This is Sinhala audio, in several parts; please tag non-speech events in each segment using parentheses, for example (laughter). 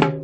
you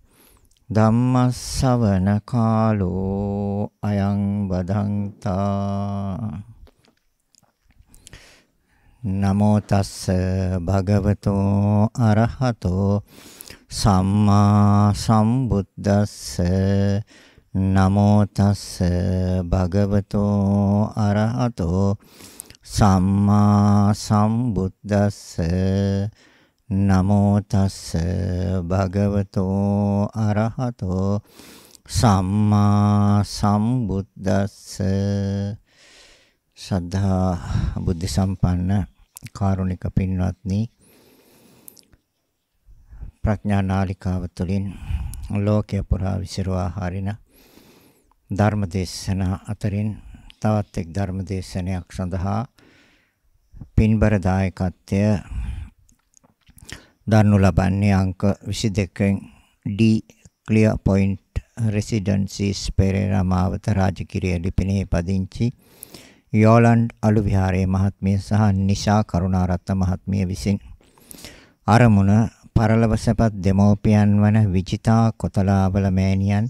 ධම්මස්සවන කාලෝ අයං වදන්තා නමෝ තස්ස භගවතෝ අරහතෝ සම්මා සම්බුද්දස්ස නමෝ තස්ස භගවතෝ අරහතෝ සම්මා සම්බුද්දස්ස නමෝ තස්ස භගවතෝ අරහතෝ සම්මා සම්බුද්දස්ස සද්ධා බුද්ධ සම්පන්න කාරුණික පින්වත්නි ප්‍රඥා නාලිකාව තුළින් ලෝකය පුරා විසිරුවා හරින ධර්ම දේශනා අතරින් තවත් එක් ධර්ම දේශනයක් සඳහා පින්බර දායකත්වය දරනු ලබන්නේ අංක 22න් D Clear Point Residencies Perera මාවත රාජකිරිය ලිපිනේ පදිංචි යෝලන්ඩ් අලු විහාරයේ මහත්මිය සහ නිෂා කරුණාරත්න මහත්මිය විසින් අරමුණ පරලව සැපත් දෙමෝපියන් වන විජිතා කොතලාවල මෑණියන්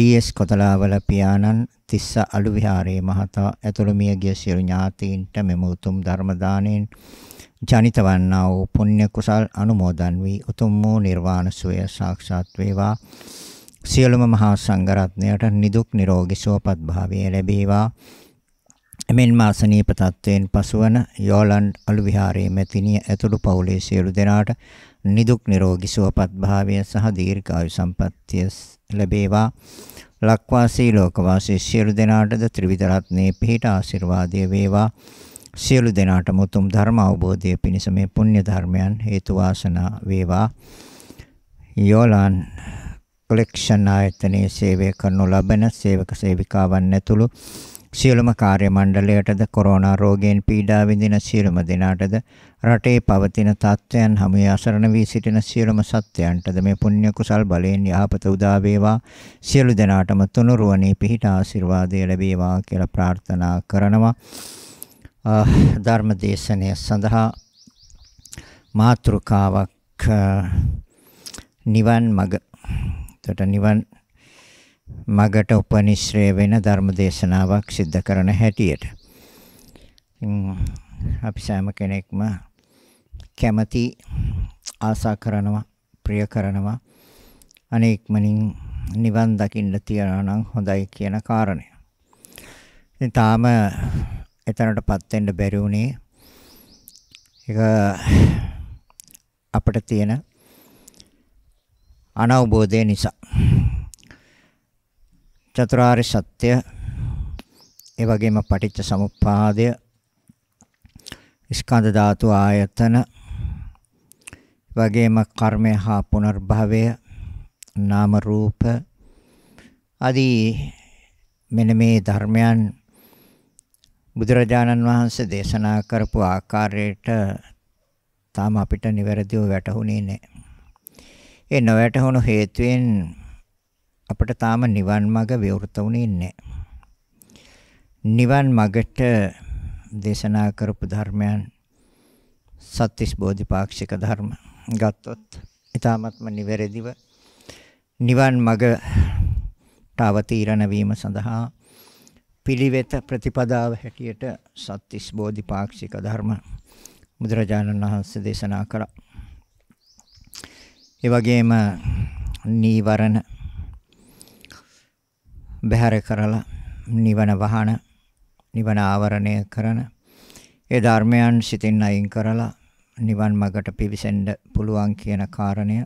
DS කොතලාවල පියාණන් තිස්ස අලු විහාරයේ මහතා ඇතුළු මියගිය සියලු ඥාතීන්ට මෙම උතුම් ධර්ම දාණයෙන් ජනිත වන්නා වූ පුණ්‍ය කුසල් අනුමෝදන් වී උතුම් වූ නිර්වාණ සුවය සාක්ෂාත් වේවා. සියලුම මහා සංඝරත්නයට නිදුක් නිරෝගී සුවපත් භාවය ලැබේවා. මෙන් මාසනීප තත්වයෙන් පසුවන යෝලන් අලු විහාරයේ මෙතිනිය ඇතුළු පවුලේ සියලු දෙනාට නිදුක් නිරෝගී සුවපත් භාවය සහ දීර්ඝායු සම්පන්නිය ලැබේවා. ලක්වාසී ලෝකවාසී සියලු දෙනාටද ත්‍රිවිධ රත්නේ පිහිට ආශිර්වාදය වේවා. සියලු දෙනාටම උතුම් ධර්ම අවබෝධය පිණිස මේ පුණ්‍ය ධර්මයන් හේතු වාසනා වේවා. යෝලන් කොලෙක්ෂන් ආයතනයේ සේවය කරනු ලබන සේවක සේවිකාවන් ඇතුළු සියලුම කාර්ය මණ්ඩලයටද කොරෝනා රෝගයෙන් පීඩා විඳින සියලුම දෙනාටද රටේ පවතින තත්ත්වයන් හැම අසරණ වී සිටින සියලුම සත්වයන්ටද මේ පුණ්‍ය කුසල් බලයෙන් යහපත උදා වේවා සියලු දෙනාටම තුනුරුවනේ පිහිට ආශිර්වාදය ලැබේවා කියලා ප්‍රාර්ථනා කරනවා ධර්ම දේශනය සඳහා මාතෘකාවක් නිවන් මඟ එතට නිවන් මඟට උපනිශ්‍රය වෙන ධර්ම දේශනාවක් සිද්ධ කරන හැටියට අපි සෑම කෙනෙක්ම කැමති ආසා කරනවා ප්‍රිය කරනවා අනේක්මනින් නිවන් දකින්න තියනවා නම් හොඳයි කියන කාරණය. ඉතින් තාම එතනටපත් වෙන්න බැරි වුණේ ඒක අපිට තියෙන අනවබෝධය නිසා චතුරාර්ය සත්‍ය ඒ වගේම පටිච්ච සමුප්පාදය ස්කන්ධ ධාතු ආයතන වගේම කර්මය හා පුනර්භවය නාම රූප আদি මෙන්න මේ ධර්මයන් බුදුරජාණන් වහන්සේ දේශනා කරපු ආකාරයට තාම අපිට නිවැරදිව වැටහුනේ නැහැ. ඒ නොවැටහුණු හේතුවෙන් අපිට තාම නිවන් මඟ විවෘත වුණේ නැහැ. නිවන් මඟට දේශනා කරපු ධර්මයන් සත්‍තිස් බෝධිපාක්ෂික ධර්ම ගත්තොත් ඊ타මත්ම නිවැරදිව නිවන් මඟ තාවතීරණ වීම සඳහා පිළිවෙත ප්‍රතිපදාව හැටියට සත්‍තිස් බෝධිපාක්ෂික ධර්ම බුදුරජාණන් වහන්සේ දේශනා කළා. ඒ වගේම නීවරණ බහැර කරලා නිවන වහන නිවන ආවරණය කරන ඒ ධර්මයන් සිතින් අයින් කරලා නිවන් මගට පිවිසෙන්න පුළුවන් කියන කාරණය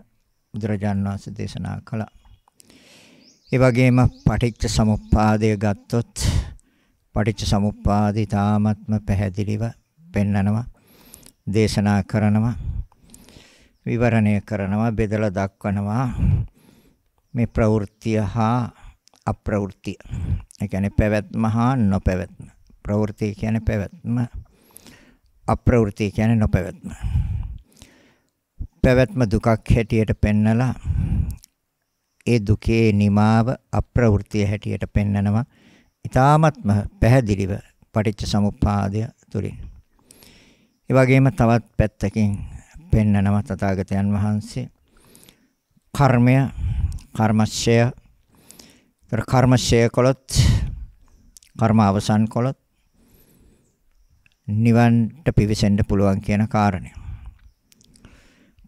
බුදුරජාන් වහන්සේ දේශනා කළා. ඒ වගේම පටිච්ච සමුප්පාදය ගත්තොත් පටිච්ච සමුප්පාදය තාමත්ම පැහැදිලිව පෙන්නනවා දේශනා කරනවා විවරණය කරනවා බෙදලා දක්වනවා මේ ප්‍රවෘත්තිය හා අප්‍රවෘත්තිය ඒ කියන්නේ පැවැත්ම හා නොපැවැත්ම ප්‍රවෘත්ති කියන්නේ පැවැත්ම අප්‍රවෘත්ති කියන්නේ නොපැවැත්ම පැවැත්ම දුකක් හැටියට පෙන්නලා ඒ දුකේ නිමාව අප්‍රවෘත්තිය හැටියට පෙන්නනවා. ඊ타මත්ම පැහැදිලිව පටිච්ච සමුප්පාදය තුලින්. ඒ වගේම තවත් පැත්තකින් පෙන්නනවා තථාගතයන් වහන්සේ කර්මය කර්මශය තර කර්මශය කළොත් කර්ම අවසන් කළොත් නිවන්ට පිවිසෙන්න පුළුවන් කියන කාරණය.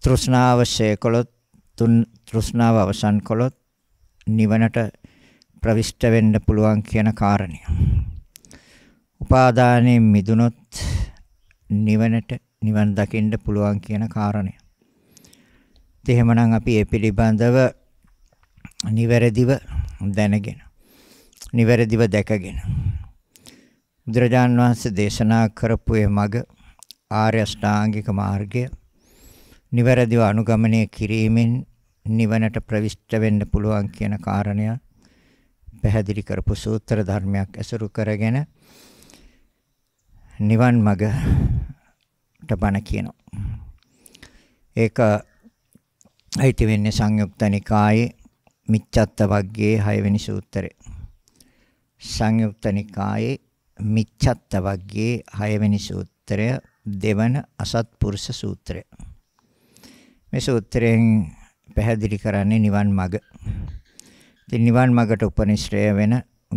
තෘෂ්ණාවශය කළොත් තෘෂ්ණාව අවසන් කළොත් නිවනට ප්‍රවිෂ්ඨ වෙන්න පුළුවන් කියන කාරණය. උපාදානයෙන් මිදුනොත් නිවනට නිවන් දකින්න පුළුවන් කියන කාරණය. ඒත් එහෙමනම් අපි ඒ පිළිබඳව නිවැරදිව දැනගෙන නිවැරදිව දැකගෙන බුදුරජාන් වහන්සේ දේශනා කරපු ඒ මඟ ආර්ය අෂ්ටාංගික මාර්ගය නිවැරදිව අනුගමනය කිරීමෙන් නිවනට ප්‍රවිෂ්ඨ වෙන්න පුළුවන් කියන කාරණය පැහැදිලි කරපු සූත්‍ර ධර්මයක් ඇසුරු කරගෙන නිවන් මගට බණ කියනවා. ඒක අයිති වෙන්නේ සංයුක්ත නිකායේ මිච්ඡත්ත වග්ගයේ 6 වෙනි සූත්‍රය. සංයුක්ත නිකායේ මිච්ඡත්ත වග්ගයේ 6 වෙනි සූත්‍රය දෙවන අසත්පුරුෂ සූත්‍රය. මේ සූත්‍රයෙන් පැහැදිලි කරන්නේ නිවන් මඟ. ඉතින් නිවන් මඟට උපනිශ්‍රය වෙන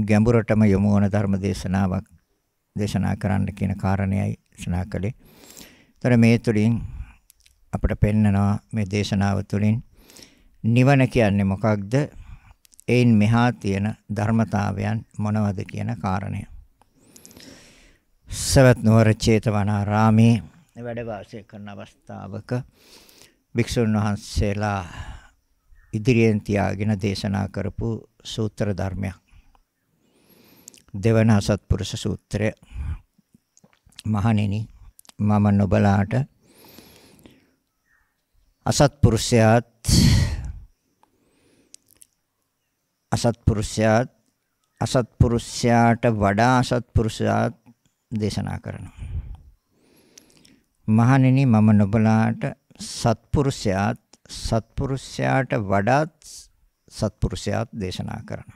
ගැඹුරටම යොමු වන ධර්ම දේශනාවක් දේශනා කරන්න කියන කාරණේයි දේශනා කළේ. ඒතර මේ තුලින් අපිට පෙන්නනවා මේ දේශනාව තුලින් නිවන කියන්නේ මොකක්ද? එයින් මෙහා තියෙන ධර්මතාවයන් මොනවද කියන කාරණය. සවැත් නුවර චේතවනාරාමේ වැඩ වාසය කරන අවස්ථාවක භික්ෂුන් වහන්සේලා ඉදිරියෙන් තියාගෙන දේශනා කරපු සූත්‍ර ධර්මයක්. දෙවන සත්පුරුෂ සූත්‍රය. මහණෙනි මම නොබලාට අසත්පුරුෂයාත් අසත්පුරුෂයාත් අසත්පුරුෂයාට වඩා අසත්පුරුෂයාත් දේශනා කරනවා. මහණෙනි මම නොබලාට සත්පුරුෂයාත් සත්පුරුෂයාට වඩාත් සත්පුරුෂයාත් දේශනා කරනවා.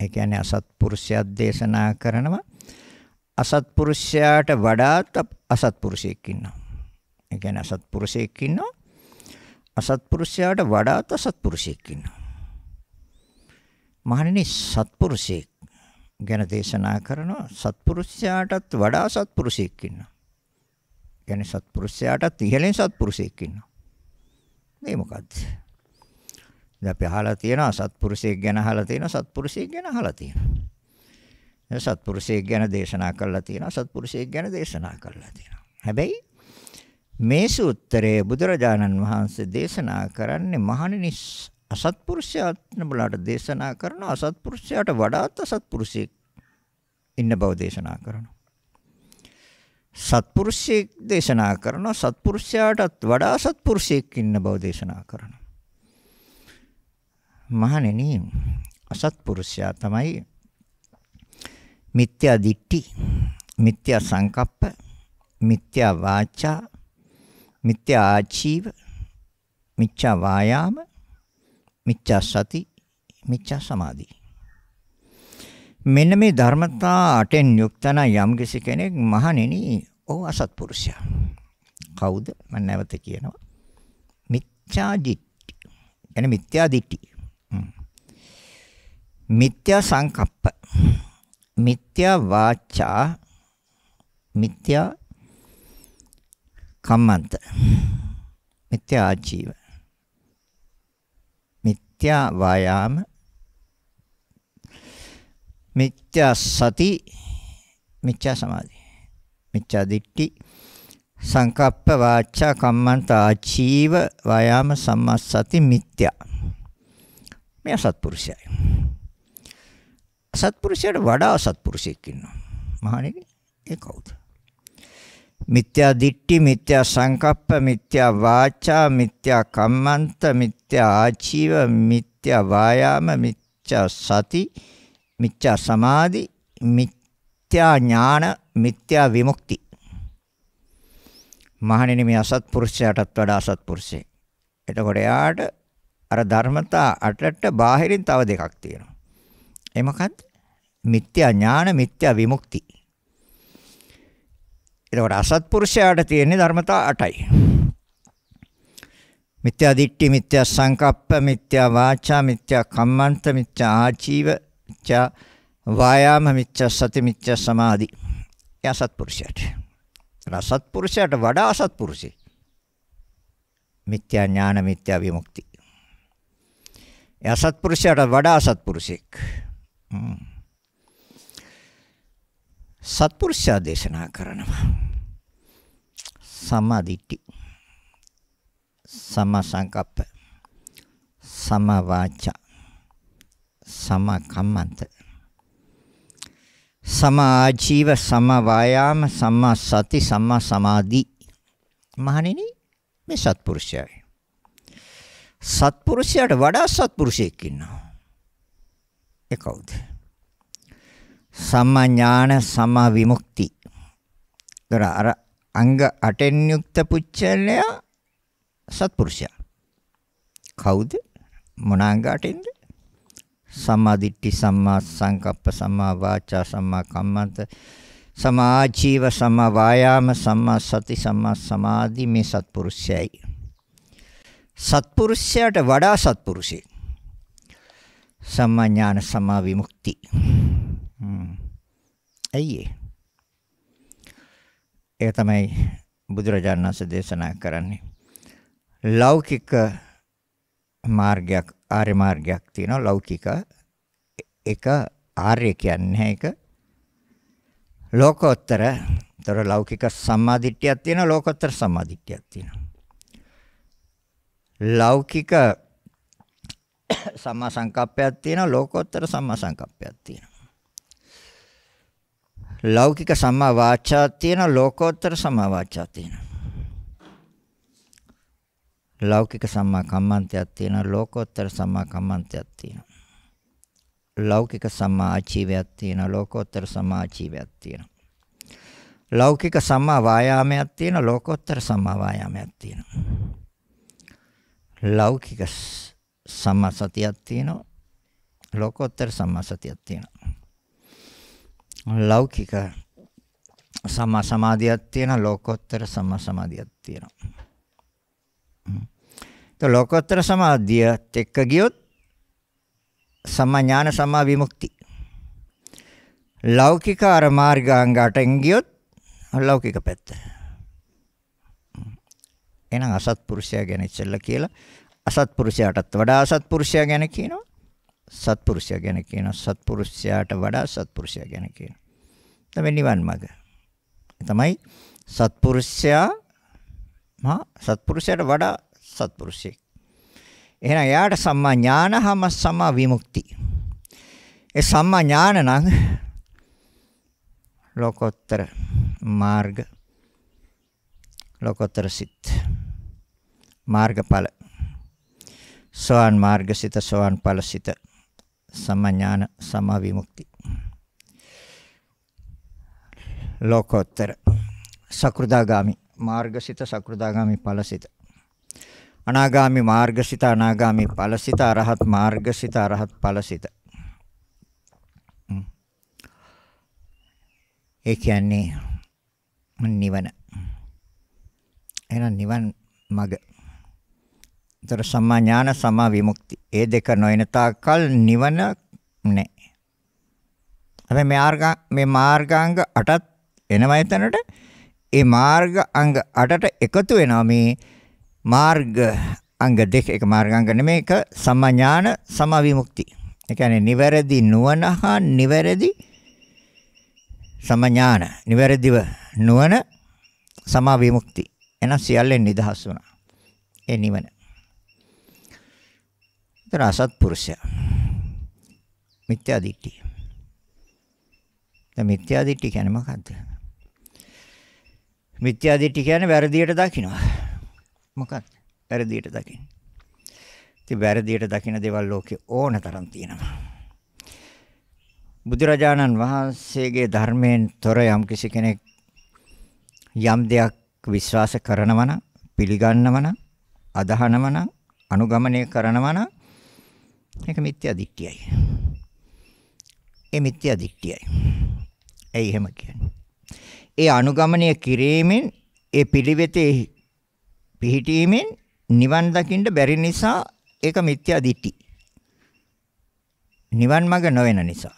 ඒ කියන්නේ අසත්පුරුෂයාත් දේශනා කරනවා. අසත්පුරුෂයාට වඩාත් අසත්පුරුෂයෙක් ඉන්නවා. ඒ කියන්නේ අසත්පුරුෂයෙක් ඉන්නවා. අසත්පුරුෂයාට වඩාත් අසත්පුරුෂයෙක් ඉන්නවා. මහණෙනි සත්පුරුෂයෙක් ගැන දේශනා කරනවා. සත්පුරුෂයාටත් වඩා සත්පුරුෂයෙක් ඉන්නවා. කියන්නේ සත්පුරුෂයාටත් ඉහළින් සත්පුරුෂයෙක් ඉන්නවා. මේ මොකද්ද? දැන් අපි අහලා තියෙනවා සත්පුරුෂයෙක් ගැන අහලා තියෙනවා සත්පුරුෂයෙක් ගැන අහලා තියෙනවා. දැන් සත්පුරුෂයෙක් ගැන දේශනා කරලා තියෙනවා සත්පුරුෂයෙක් ගැන දේශනා කරලා තියෙනවා. හැබැයි මේ සූත්‍රයේ බුදුරජාණන් වහන්සේ දේශනා කරන්නේ මහණෙනි අසත්පුරුෂයාත් නබලට දේශනා කරන අසත්පුරුෂයාට වඩාත් අසත්පුරුෂයෙක් ඉන්න බව දේශනා කරනවා. සත්පුරුෂයෙක් දේශනා කරනවා සත්පුරුෂයාටත් වඩා සත්පුරුෂයෙක් ඉන්න බව දේශනා කරනවා. මහණෙනි අසත්පුරුෂයා තමයි මිත්‍යා දිට්ටි, මිත්‍යා සංකප්ප, මිත්‍යා වාචා, මිත්‍යා ආජීව, මිත්‍යා වායාම, මිත්‍යා සති, මිත්‍යා සමාධි. මෙන්න මේ ධර්මතා අටෙන් යුක්තන යම්කිසි කෙනෙක් මහණෙනි ඔහු අසත්පුරුෂයා. කවුද? මම නැවත කියනවා. මිත්‍යා දිට්ඨි. එන මිත්‍යා දිට්ඨි. මිත්‍යා සංකප්ප. මිත්‍යා වාචා. මිත්‍යා කම්මන්ත. මිත්‍යා ආජීව. මිත්‍යා වායාම මිච්ඡා සති මිච්ඡා සමාධි මිච්ඡා දිට්ඨි සංකප්ප වාචා කම්මන්ත ආචීව වයාම සම්මස්සති මිත්‍යා මේ අසත්පුරුෂයයි අසත්පුරුෂයට වඩා අසත්පුරුෂයෙක් ඉන්නවා මහණෙනි ඒ කවුද මිත්‍යා දිට්ඨි මිත්‍යා සංකප්ප මිත්‍යා වාචා මිත්‍යා කම්මන්ත මිත්‍යා ආචීව මිත්‍යා වායාම මිත්‍යා සති මිත්‍යා සමාධි, මිත්‍යා ඥාන, මිත්‍යා විමුක්ති. මහණෙනි මේ අසත්පුරුෂයාටත් වඩා අසත්පුරුෂයෙක්. එතකොට එයාට අර ධර්මතා අටට බාහිරින් තව දෙකක් තියෙනවා. ඒ මොකක්ද? මිත්‍යා ඥාන, මිත්‍යා විමුක්ති. එතකොට අසත්පුරුෂයාට තියෙන ධර්මතා අටයි. මිත්‍යා දිට්ඨි, මිත්‍යා සංකප්ප, මිත්‍යා වාචා, මිත්‍යා කම්මන්ත, මිත්‍යා ආජීව මිච්ඡා වායාම මිච්ඡා සති මිච්ඡා සමාධි. එයා සත්පුරුෂයාට. රසත්පුරුෂයාට වඩා අසත්පුරුෂේ. මිත්‍යා ඥාන මිත්‍යා විමුක්ති. එයා සත්පුරුෂයාට වඩා අසත්පුරුෂෙක්. සත්පුරුෂයා දේශනා කරනවා. සමාධිටි. සමා සංකප්ප. සමා වාචා සමාකම්මන්ත සමා ආජීව සමා වායාම සමා සති සමා සමාධි මහණෙනි මේ සත්පුරුෂයයි සත්පුරුෂයාට වඩා සත්පුරුෂයෙක් ඉන්නවා ඒ කවුද සම්මා ඥාන සම්මා විමුක්ති දර අර අංග 8න් යුක්ත පුච්චලයා සත්පුරුෂයා කවුද මොන අංග 8න්ද සම්මා දිට්ඨි සම්මා සංකප්ප සම්මා වාචා සම්මා කම්මන්ත සම්මා ආජීව සම්මා වායාම සම්මා සති සම්මා සමාධි මේ සත්පුරුෂයයි සත්පුරුෂයාට වඩා සත්පුරුෂයෙක් සම්මා ඥාන සම්මා විමුක්ති ඇයි ඒ තමයි බුදුරජාණන් වහන්සේ දේශනා කරන්නේ ලෞකික මාර්ගයක් ආර්ය මාර්ගයක් තියෙනවා ලෞකික එක ආර්ය කියන්නේ ඒක ලෝකෝත්තර තොර ලෞකික සම්මාදිට්ඨියක් තියෙනවා ලෝකෝත්තර සම්මාදිට්ඨියක් තියෙනවා ලෞකික සම්මා සංකප්පයක් තියෙනවා ලෝකෝත්තර සම්මා සංකප්පයක් තියෙනවා ලෞකික සම්මා වාචා තියෙනවා ලෝකෝත්තර සම්මා වාචා තියෙනවා ලෞකික සම්මා කම්මන්තයක් තියෙනවා ලෝකෝත්තර සම්මා කම්මන්තයක් තියෙනවා ලෞකික සම්මා ආජීවයක් තියෙනවා ලෝකෝත්තර සම්මා ආජීවයක් තියෙනවා ලෞකික සම්මා වායාමයක් තියෙනවා ලෝකෝත්තර සම්මා වායාමයක් තියෙනවා ලෞකික සම්මා සතියක් තියෙනවා ලෝකෝත්තර සම්මා සතියක් තියෙනවා ලෞකික සම්මා සමාධියක් තියෙනවා ලෝකෝත්තර සම්මා සමාධියක් තියෙනවා ලෝකෝත්තර සමාධියත් එක්ක ගියොත් සම්මා ඥාන සම්මා විමුක්ති. ලෞකික අර මාර්ගාංග අටෙන් ගියොත් ලෞකික පැත්ත. එහෙනම් අසත්පුරුෂයා ගැන ඉස්සෙල්ලා කියලා අසත්පුරුෂයාටත් වඩා අසත්පුරුෂයා ගැන කියනවා. සත්පුරුෂයා ගැන කියනවා. සත්පුරුෂයාට වඩා සත්පුරුෂයා ගැන කියනවා. තමයි නිවන් මඟ. තමයි සත්පුරුෂයා මා සත්පුරුෂයාට වඩා සත්පුරුෂයෙක්. එහෙනම් එයාට සම්මා ඥාන හම සම්මා විමුක්ති. ඒ සම්මා ඥාන නම් ලෝකෝත්තර මාර්ග ලෝකෝත්තර සිත් මාර්ගඵල සෝවන් මාර්ගසිත සෝවන් ඵලසිත සම්මා ඥාන සම්මා විමුක්ති ලෝකෝත්තර සකෘදාගාමි මාර්ගසිත සකෘදාගාමි ඵලසිත අනාගාමි මාර්ගසිත අනාගාමි ඵලසිත අරහත් මාර්ගසිත අරහත් ඵලසිත ඒ කියන්නේ නිවන එහෙනම් නිවන් මග තර සම්මා ඥාන සම්මා විමුක්ති ඒ දෙක නොයන තාක්කල් නිවන නැහැ හැබැයි මේ මාර්ග මේ මාර්ගාංග 8ත් එනවා එතනට ඒ මාර්ග අංග 8ට එකතු වෙනවා මේ මාර්ග අංග දෙක එක මාර්ගාංග නෙමෙයි එක සම්මාඥාන සමවිමුක්ති. ඒ කියන්නේ නිවැරදි නුවණ හා නිවැරදි සම්මාඥාන. නිවැරදිව නුවණ සමවිමුක්ති. එන සියල්ලෙන් නිදහස් වුණා. ඒ නිවන. ඒතර අසත්පුරුෂය. මිත්‍යා දිට්ඨිය. දැන් මිත්‍යා දිට්ඨිය කියන්නේ මොකද්ද? මිත්‍යා දිට්ඨිය කියන්නේ වැරදියට දකිනවා. මොකක්ද? වැරදියට දකින්න. ඉතින් වැරදියට දකින්න දේවල් ලෝකේ ඕන තරම් තියෙනවා. බුදුරජාණන් වහන්සේගේ ධර්මයෙන් තොර යම් කිසි කෙනෙක් යම් දෙයක් විශ්වාස කරනවා නම් පිළිගන්නවා නම් අදහනවා නම් අනුගමනය කරනවා නම් ඒක මිත්‍යා දිට්ඨියයි. ඒ මිත්‍යා දිට්ඨියයි. ඒ එහෙම කියන්නේ. ඒ අනුගමනය කිරීමෙන් ඒ පිළිවෙතේ පිහිටීමෙන් නිවන් දකින්න බැරි නිසා ඒක මිත්‍යා දිටි. නිවන් මඟ නොවන නිසා.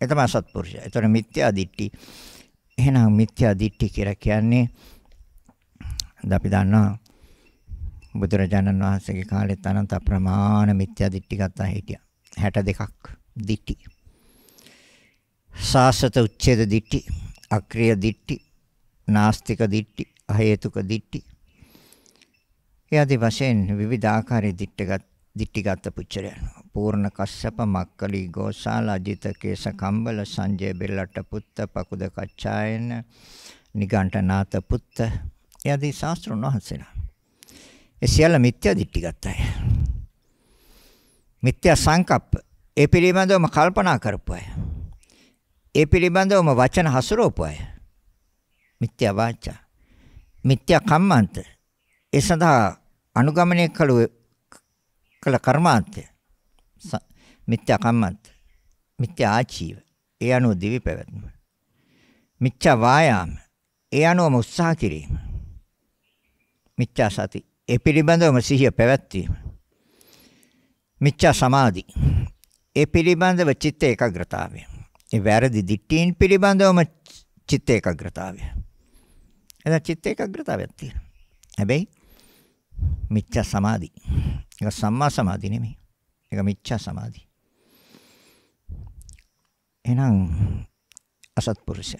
ඒ තමයි සත්පුරුෂය. ඒතර මිත්‍යා දිට්ටි. එහෙනම් මිත්‍යා දිට්ටි කියලා කියන්නේ අපි දන්නවා බුදුරජාණන් වහන්සේගේ කාලෙත් අනන්ත ප්‍රමාණ මිත්‍යා දිට්ටි ගත්තා හිටියා. 62ක් දිට්ටි. සාසත උච්ඡේද දිට්ටි, අක්‍රීය දිට්ටි, නාස්තික දිට්ටි, අහේතුක දිට්ටි, ඒ আদি වශයෙන් විවිධ ආකාරයේ දිට්ඨගත් දිට්ඨිගත පුච්චරයන් පූර්ණ කස්සප මක්කලි ගෝසාල අජිත කේස කම්බල සංජය බෙල්ලට පුත්ත පකුද කච්චායන නිගණ්ඨනාත පුත්ත යදී ශාස්ත්‍රණ වහන්සේලා ඒ සියල්ල මිත්‍යා දිට්ඨිගත අය මිත්‍යා සංකප්ප ඒ පිළිබඳවම කල්පනා කරපු අය ඒ පිළිබඳවම වචන හසුරවපු අය මිත්‍යා වාචා මිත්‍යා කම්මන්ත ඒ සඳහා අනුගමනය කළ කළ කර්මාන්තය මිත්‍යා කම්මන්ත මිත්‍යා ආචීව ඒ අනුව දිවි පැවැත්ම මිත්‍යා වායාම ඒ අනුවම උත්සාහ කිරීම මිත්‍යා සති ඒ පිළිබඳවම සිහිය පැවැත්වීම මිත්‍යා සමාධි ඒ පිළිබඳව චිත්ත ඒකාග්‍රතාවය ඒ වැරදි දිට්ඨීන් පිළිබඳවම චිත්ත ඒකාග්‍රතාවය එතන චිත්ත ඒකාග්‍රතාවයක් තියෙනවා හැබැයි මිච්ඡා සමාධි. ඒක සම්මා සමාධි නෙමෙයි. ඒක මිච්ඡා සමාධි. එහෙනම් අසත්පුරුෂය.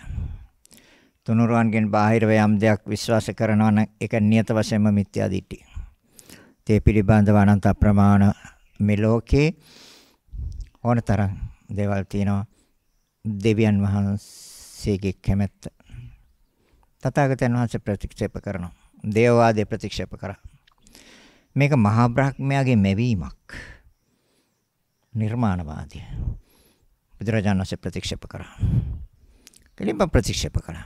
තුනුරුවන්ගෙන් බාහිරව යම් දෙයක් විශ්වාස කරනවා නම් ඒක නියත වශයෙන්ම මිත්‍යා දිට්ඨිය. ඒ පිළිබඳව අනන්ත ප්‍රමාණ මේ ලෝකේ ඕනතරම් දේවල් තියෙනවා. දෙවියන් වහන්සේගේ කැමැත්ත. තථාගතයන් වහන්සේ ප්‍රතික්ෂේප කරනවා. දේවවාදේ ප්‍රතික්ෂේප කරා. මේක මහා බ්‍රහ්මයාගේ මෙවීමක්. නිර්මාණවාදී. බුදුරජාණන් වහන්සේ ප්‍රතික්ෂේප කරා. කෙලින්ම ප්‍රතික්ෂේප කරා.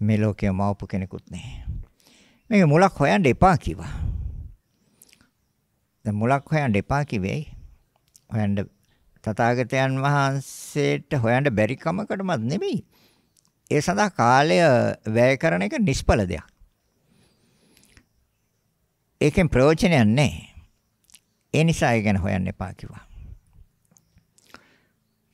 මේ ලෝකයේ මවපු කෙනෙකුත් නැහැ. මේක මුලක් හොයන්න එපා කිව්වා. දැන් මුලක් හොයන්න එපා කිව්වේ. හොයන්න තථාගතයන් වහන්සේට හොයන්න බැරි කමකටවත් නෙමෙයි. ඒ සඳහා කාලය වැය කරන එක නිෂ්ඵල දෙයක්. ඒකෙන් ප්‍රයෝජනයක් නැහැ. ඒ නිසා ඒ ගැන හොයන්න එපා කිව්වා.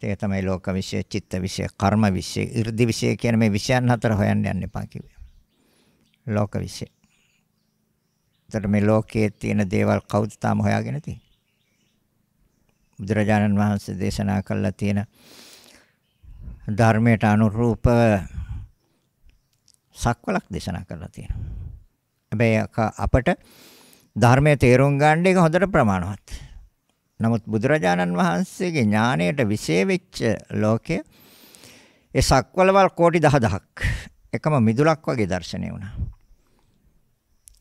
ඒක තමයි ලෝක විශ්ය, චිත්ත විශ්ය, කර්ම විශ්ය, 이르දි විශ්ය කියන මේ විශ්යන් හතර හොයන්න යන්න එපා කිව්වා. ලෝක විශ්ය. ඒතර මේ ලෝකයේ තියෙන දේවල් කවුද තාම හොයාගෙන තියෙන්නේ? බුදුරජාණන් වහන්සේ දේශනා කළා තියෙන ධර්මයට අනුරූප සක්වලක් දේශනා කරලා තියෙනවා. හැබැයි අපට ධර්මයේ තේරුම් ගන්න එක හොඳට ප්‍රමාණවත්. නමුත් බුදුරජාණන් වහන්සේගේ ඥාණයට විශේෂ වෙච්ච ලෝකය ඒ සක්වලවල් කෝටි 10000ක් එකම මිදුලක් වගේ දැర్శණය වුණා.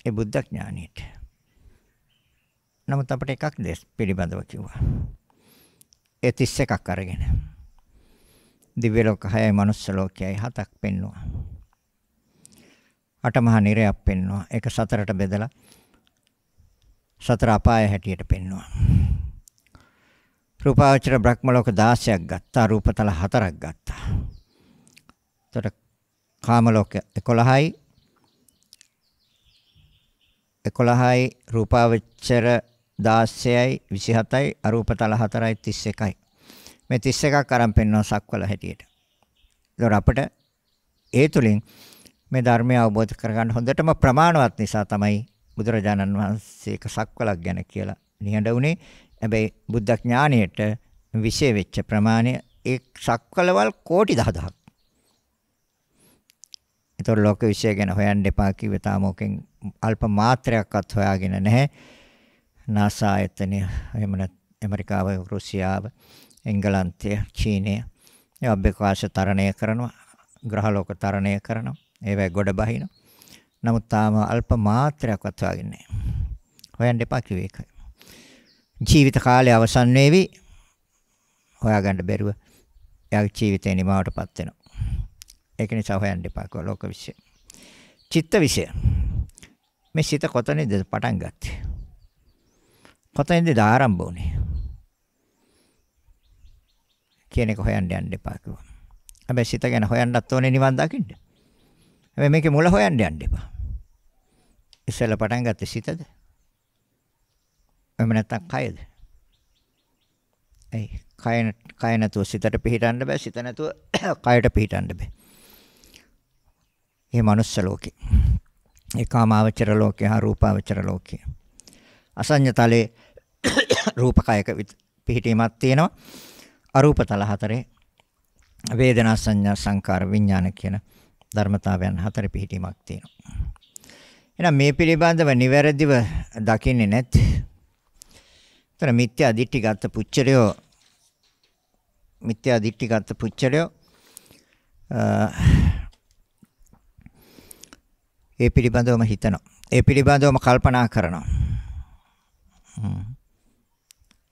ඒ බුද්ධ ඥාණයට. නමුත් අපිට එකක් දෙස් පිළිබඳව කිව්වා. ඒ 31ක් අරගෙන. දිව්‍ය ලෝක 6යි මනුස්ස ලෝකයයි 7ක් පෙන්නවා. අටමහා නිරයක් පෙන්නවා. ඒක සතරට බෙදලා සතර අපාය හැටියට පෙන්වනවා. රූපාවචර බ්‍රහ්මලෝක 16ක් ගත්තා, රූපතල 4ක් ගත්තා. එතකොට කාමලෝක 11යි 11යි රූපාවචර 16යි 27යි අරූපතල 4යි 31යි. මේ 31ක් අරන් පෙන්වන සක්වල හැටියට. ඒතොර අපිට ඒ තුලින් මේ ධර්මය අවබෝධ කරගන්න හොඳටම ප්‍රමාණවත් නිසා තමයි බුදුරජාණන් වහන්සේ කසක්වලක් ගැන කියලා නිහඬ වුණේ. හැබැයි බුද්ධ ඥාණයට විශේෂ වෙච්ච ප්‍රමාණය ඒ සක්වලවල් කෝටි 10000ක්. ඒතර ලෝක විශ්ය ගැන හොයන්න එපා කිව්වේ තාම ඕකෙන් අල්ප මාත්‍රයක්වත් හොයාගෙන නැහැ. NASA ආයතනය එහෙම නැත්නම් ඇමරිකාව, රුසියාව, එංගලන්තය, චීනය ඒ අභ්‍යවකාශ තරණය කරනවා, ග්‍රහලෝක තරණය කරනවා. ඒවයි ගොඩ බහිනවා. නමුත් තාම අල්ප මාත්‍රයක්වත් හොයාගෙන නැහැ. හොයන්න එපා කිව්වේ ඒකයි. ජීවිත කාලය අවසන් වෙවි. හොයාගන්න බැරුව එයාගේ ජීවිතේ නිමාවටපත් වෙනවා. ඒක නිසා හොයන්න එපා කිව්වා ලෝක විශ්ය. චිත්ත විශ්ය. මේ සිත කොතනින්ද පටන් ගත්තේ? කොතනින්ද ආරම්භ වුනේ? කියන එක හොයන්න යන්න එපා කිව්වා. හැබැයි සිත ගැන හොයන්නත් ඕනේ නිවන් දකින්න. හැබැයි මේකේ මුල හොයන්න යන්න එපා. ඉස්සෙල්ලා පටන් ගත්තේ සිතද? එහෙම නැත්නම් කයද? ඒ කය කය නැතුව සිතට පිහිටන්න බෑ සිත නැතුව (coughs) කයට පිහිටන්න බෑ. මේ මනුස්ස ලෝකේ. ඒ කාමාවචර ලෝකේ හා රූපාවචර ලෝකේ. අසඤ්ඤතලේ (coughs) රූපකයක පිහිටීමක් තියෙනවා. අරූපතල හතරේ වේදනා සංඥා සංකාර විඥාන කියන ධර්මතාවයන් හතර පිහිටීමක් තියෙනවා. එහෙනම් මේ පිළිබඳව නිවැරදිව දකින්නේ නැත්. ඒතර මිත්‍යා දිට්ඨි ගත්ත පුච්චරයෝ මිත්‍යා දිට්ඨි ගත්ත පුච්චරයෝ ඒ පිළිබඳවම හිතනවා. ඒ පිළිබඳවම කල්පනා කරනවා.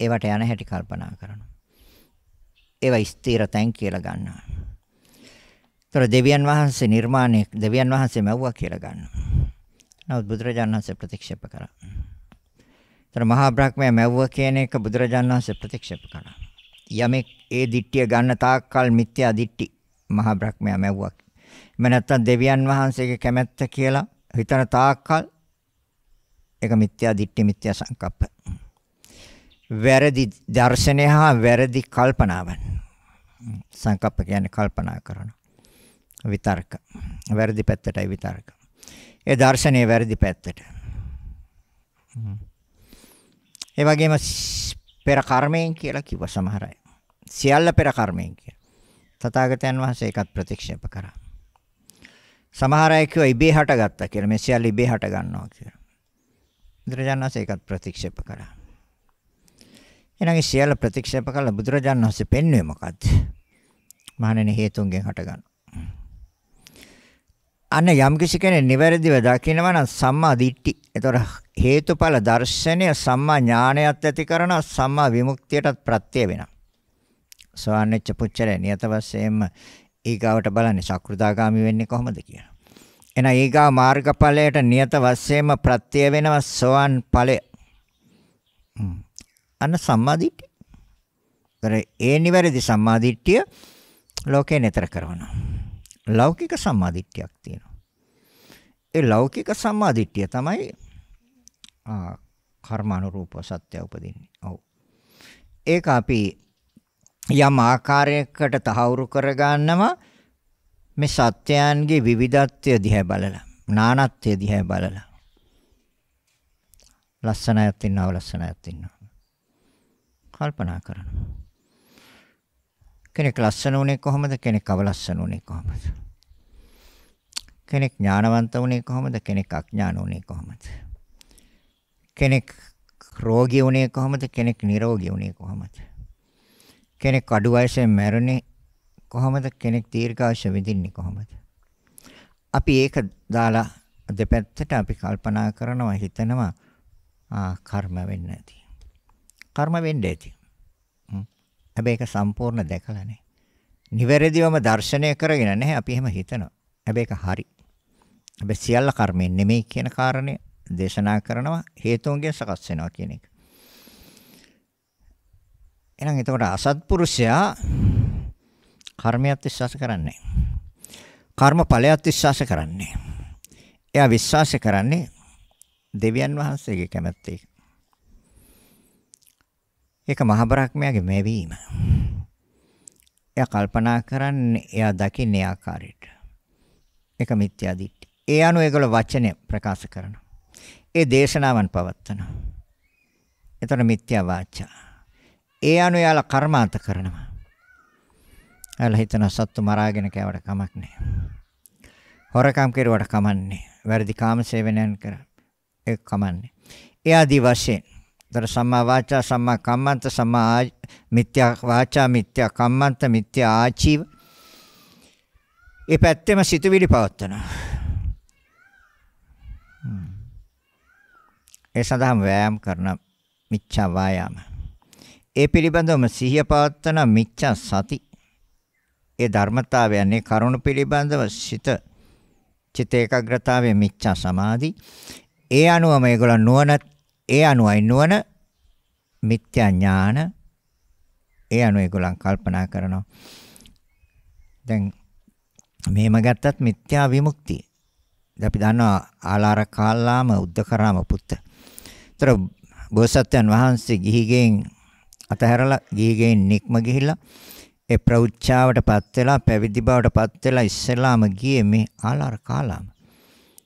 ඒවට යන හැටි කල්පනා කරනවා. ඒවා ස්ථිර තැන් කියලා ගන්නවා. ඒතර දෙවියන් වහන්සේ නිර්මාණය දෙවියන් වහන්සේ මැව්වා කියලා ගන්නවා. නමුත් බුදුරජාණන් වහන්සේ ප්‍රතික්ෂේප කරා. ඒතර මහා බ්‍රහ්මයා මැව්ව කියන එක බුදුරජාණන් වහන්සේ ප්‍රතික්ෂේප කරා. යමෙක් ඒ දිට්ඨිය ගන්න තාක්කල් මිත්‍යා දිට්ඨි මහා බ්‍රහ්මයා මැව්වා. එම නැත්තම් දෙවියන් වහන්සේගේ කැමැත්ත කියලා හිතන තාක්කල් ඒක මිත්‍යා දිට්ඨි මිත්‍යා සංකප්ප. වැරදි දර්ශනය හා වැරදි කල්පනාවන්. සංකප්ප කියන්නේ කල්පනා කරන විතර්ක. වැරදි පැත්තටයි විතර්ක. ඒ දර්ශනය වැරදි පැත්තට. ඒ වගේම පෙර කර්මයෙන් කියලා කිව්ව සමහර අය. සියල්ල පෙර කර්මයෙන් කියලා. තථාගතයන් වහන්සේ ඒකත් ප්‍රතික්ෂේප කරා. සමහර අය කිව්වා ඉබේ හටගත්තා කියලා. මේ සියල්ල ඉබේ හට ගන්නවා කියලා. බුදුරජාණන් වහන්සේ ඒකත් ප්‍රතික්ෂේප කරා. ඊළඟ සියල්ල ප්‍රතික්ෂේප කළ බුදුරජාණන් වහන්සේ පෙන්වුවේ මොකද්ද? මහණෙනි හේතුන්ගෙන් හට ගන්නවා. අන්න යම් කිසි කෙනෙක් නිවැරදිව දකිනවා නම් සම්මා දිට්ඨි. ඒතොර හේතුඵල දර්ශනය සම්මා ඥානයත් ඇති කරන සම්මා විමුක්තියටත් ප්‍රත්‍ය වෙනවා. සෝවන්නච්ච පුච්චරේ නියත වශයෙන්ම ඊගාවට බලන්නේ සක්‍රුදාගාමි වෙන්නේ කොහොමද කියලා. එහෙනම් ඊගා මාර්ගඵලයට නියත වශයෙන්ම ප්‍රත්‍ය වෙනවා සෝවන් ඵලය. අන්න සම්මා දිට්ඨි. ඒ නිවැරදි සම්මා දිට්ඨිය ලෝකේ නතර කරනවා. ලෞකික සම්මාදිට්ඨියක් තියෙනවා. ඒ ලෞකික සම්මාදිට්ඨිය තමයි කර්මානුරූප සත්‍ය උපදින්නේ. ඔව්. ඒක අපි යම් ආකාරයකට තහවුරු කරගන්නවා මේ සත්‍යයන්ගේ විවිධත්වය දිහා බලලා, නානත්වය දිහා බලලා. ලස්සනයක් ඉන්නව ලස්සනයක් ඉන්නව. කල්පනා කරනවා. කෙනෙක් ලස්සන උනේ කොහොමද? කෙනෙක් අවලස්සන උනේ කොහොමද? කෙනෙක් ඥානවන්ත උනේ කොහොමද? කෙනෙක් අඥාන උනේ කොහොමද? කෙනෙක් රෝගී උනේ කොහොමද? කෙනෙක් නිරෝගී උනේ කොහොමද? කෙනෙක් අඩු වයසේ මැරුණේ කොහොමද? කෙනෙක් දීර්ඝාෂ විඳින්නේ කොහොමද? අපි ඒක දාලා දෙපැත්තට අපි කල්පනා කරනවා හිතනවා ආ කර්ම වෙන්නේ නැති. කර්ම වෙන්නේ ඇති. හැබැයි ඒක සම්පූර්ණ දැකලා නැහැ. නිවැරදිවම දර්ශනය කරගෙන නැහැ අපි එහෙම හිතනවා. හැබැයි ඒක හරි. හැබැයි සියල්ල කර්මයෙන් නෙමෙයි කියන කාරණය දේශනා කරනවා හේතුන්ගෙන් සකස් වෙනවා කියන එක. එහෙනම් එතකොට අසත්පුරුෂයා කර්මයක් විශ්වාස කරන්නේ කර්ම ඵලයක් විශ්වාස කරන්නේ. එයා විශ්වාස කරන්නේ දෙවියන් වහන්සේගේ කැමැත්ත ඒක. ඒක මහබ්‍රහ්මයාගේ මැවීම. එයා කල්පනා කරන්නේ එයා දකින්නේ ආකාරයට. ඒක මිත්‍යා දිට්ඨි. ඒ අනුව ඒගොල්ල වචනය ප්‍රකාශ කරනවා. ඒ දේශනාවන් පවත්වනවා. එතන මිත්‍යා වාචා. ඒ අනුව යාලා කර්මාන්ත කරනවා. යාලා හිතන සත්තු මරාගෙන කෑවට කමක් නැහැ. හොරකම් කෙරුවට කමන්නේ. වැරදි කාම සේවනයන් කරා. ඒක කමන්නේ. ඒ ආදි වශයෙන් දර සම්මා වාචා සම්මා කම්මන්ත සම්මා මිත්‍යා වාචා මිත්‍යා කම්මන්ත මිත්‍යා ආචීව ඒ පැත්තෙම සිතුවිලි පවත්නවා ඒ සඳහාම වෑයම් කරන මිච්ඡා වායාම ඒ පිළිබඳවම සිහිය පවත්වන මිච්ඡා සති ඒ ධර්මතාවයන් ඒ කරුණ පිළිබඳව සිත චිත ඒකාග්‍රතාවයේ මිච්ඡා සමාධි ඒ අනුවම ඒගොල්ලෝ නුවණ ඒ අනුවයි නුවණ මිත්‍යා ඥාන ඒ අනුව ඒගොල්ලන් කල්පනා කරනවා. දැන් මෙහෙම ගත්තත් මිත්‍යා විමුක්තිය. දැන් අපි දන්නවා ආලාර කාලාම උද්දකරාම පුත්ත. ඒතර බෝසත්යන් වහන්සේ ගිහිගෙන් අතහැරලා ගිහිගෙන් නික්ම ගිහිලා ඒ ප්‍රෞච්ඡාවටපත් වෙලා පැවිදි බවටපත් වෙලා ඉස්සෙල්ලාම ගියේ මේ ආලාර කාලාම.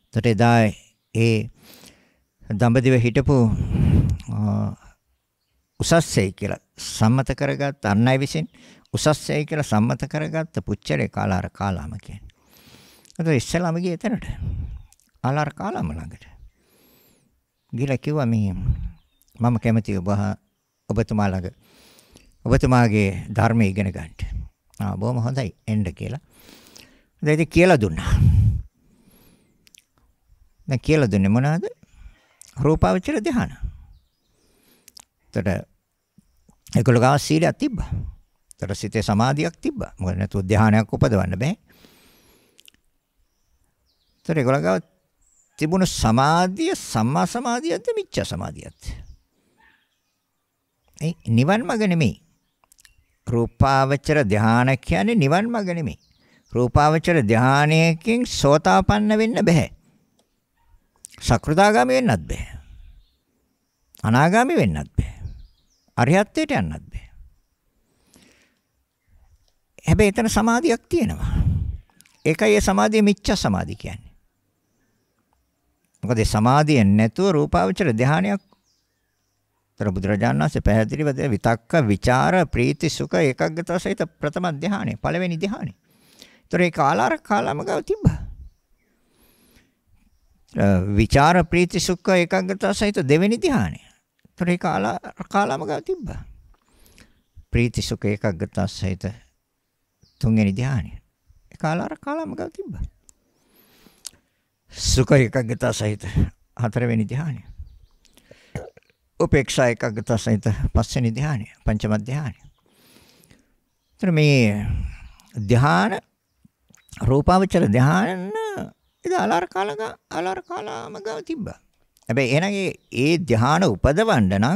එතකොට එදා ඒ දඹදිව හිටපු උසස්සෙයි කියලා සම්මත කරගත් අන් අය විසින් උසස්සෙයි කියලා සම්මත කරගත්ත පුච්චරේ කාලාර කාලාම කියන්නේ. ඒතර ඉස්සලාම ගියේ එතනට. ආලාර කාලාම ළඟට. ගිහලා කිව්වා මේ මම කැමති ඔබ ඔබතුමා ළඟ ඔබතුමාගේ ධර්මය ඉගෙන ගන්න. ආ බොහොම හොඳයි එන්න කියලා. දැන් ඉතින් කියලා දුන්නා. දැන් කියලා දුන්නේ මොනවද? රූපාවචර ධ්‍යාන. එතකොට ඒගොල්ලෝ ගාව සීලයක් තිබ්බා. එතකොට සිතේ සමාධියක් තිබ්බා. මොකද නැතුව ධ්‍යානයක් උපදවන්න බෑ. එතකොට ඒගොල්ලෝ ගාව තිබුණු සමාධිය සම්මා සමාධියක්ද මිච්ඡා සමාධියක්ද? ඒ නිවන් මඟ නෙමෙයි. රූපාවචර ධ්‍යාන කියන්නේ නිවන් මඟ නෙමෙයි. රූපාවචර ධානයකින් සෝතාපන්න වෙන්න බෑ. සක්‍රදාගාමි වෙන්නත් බෑ. අනාගාමි වෙන්නත් බෑ. අරිහත්ත්වයට යන්නත් බෑ. හැබැයි එතන සමාධියක් තියෙනවා. ඒකයි ඒ සමාධිය මිච්ඡ සමාධි කියන්නේ. මොකද සමාධිය නැතුව රූපාවචර ධානයක් තර බුදුරජාණන් වහන්සේ පැහැදිලිව විතක්ක, ਵਿਚාර, ප්‍රීති, සුඛ, ඒකග්ගතව සහිත ප්‍රථම ධානය, පළවෙනි ධානය. ඒතර ඒ කාලාර කාලම ගාව තිබ්බා. විචාර ප්‍රීති සුඛ ඒකාග්‍රතාව සහිත දෙවෙනි ධ්‍යානය. ඒතර ඒ කාලා කාලාම ගාව තිබ්බා. ප්‍රීති සුඛ ඒකාග්‍රතාව සහිත තුන්වෙනි ධ්‍යානය. ඒ කාලා කාලාම ගාව තිබ්බා. සුඛ ඒකාග්‍රතාව සහිත හතරවෙනි ධ්‍යානය. උපේක්ෂා ඒකාග්‍රතාව සහිත පස්වෙනි ධ්‍යානය, පංචම ධ්‍යානය. ඒතර මේ ධ්‍යාන රූපාවචර ධ්‍යාන ඉතින් අලාර කාලක අලාර කාලාම ගාව තිබ්බා. හැබැයි එනගේ ඒ ධ්‍යාන උපදවන්න නම්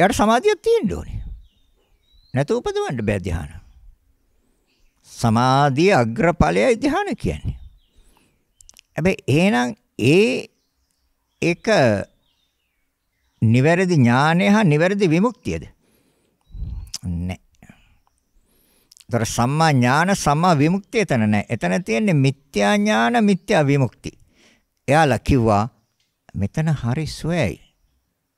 එයාට සමාධියක් තියෙන්න ඕනේ. නැතු උපදවන්න බෑ ධ්‍යාන. සමාධිය අග්‍රඵලයයි ධ්‍යාන කියන්නේ. හැබැයි එහෙනම් ඒ එක නිවැරදි ඥානය හා නිවැරදි විමුක්තියද? නැහැ. ඒතර සම්මා ඥාන සම්මා විමුක්තිය එතන නැහැ. එතන තියෙන්නේ මිත්‍යා ඥාන මිත්‍යා විමුක්ති. එයාලා කිව්වා මෙතන හරි සුවයයි.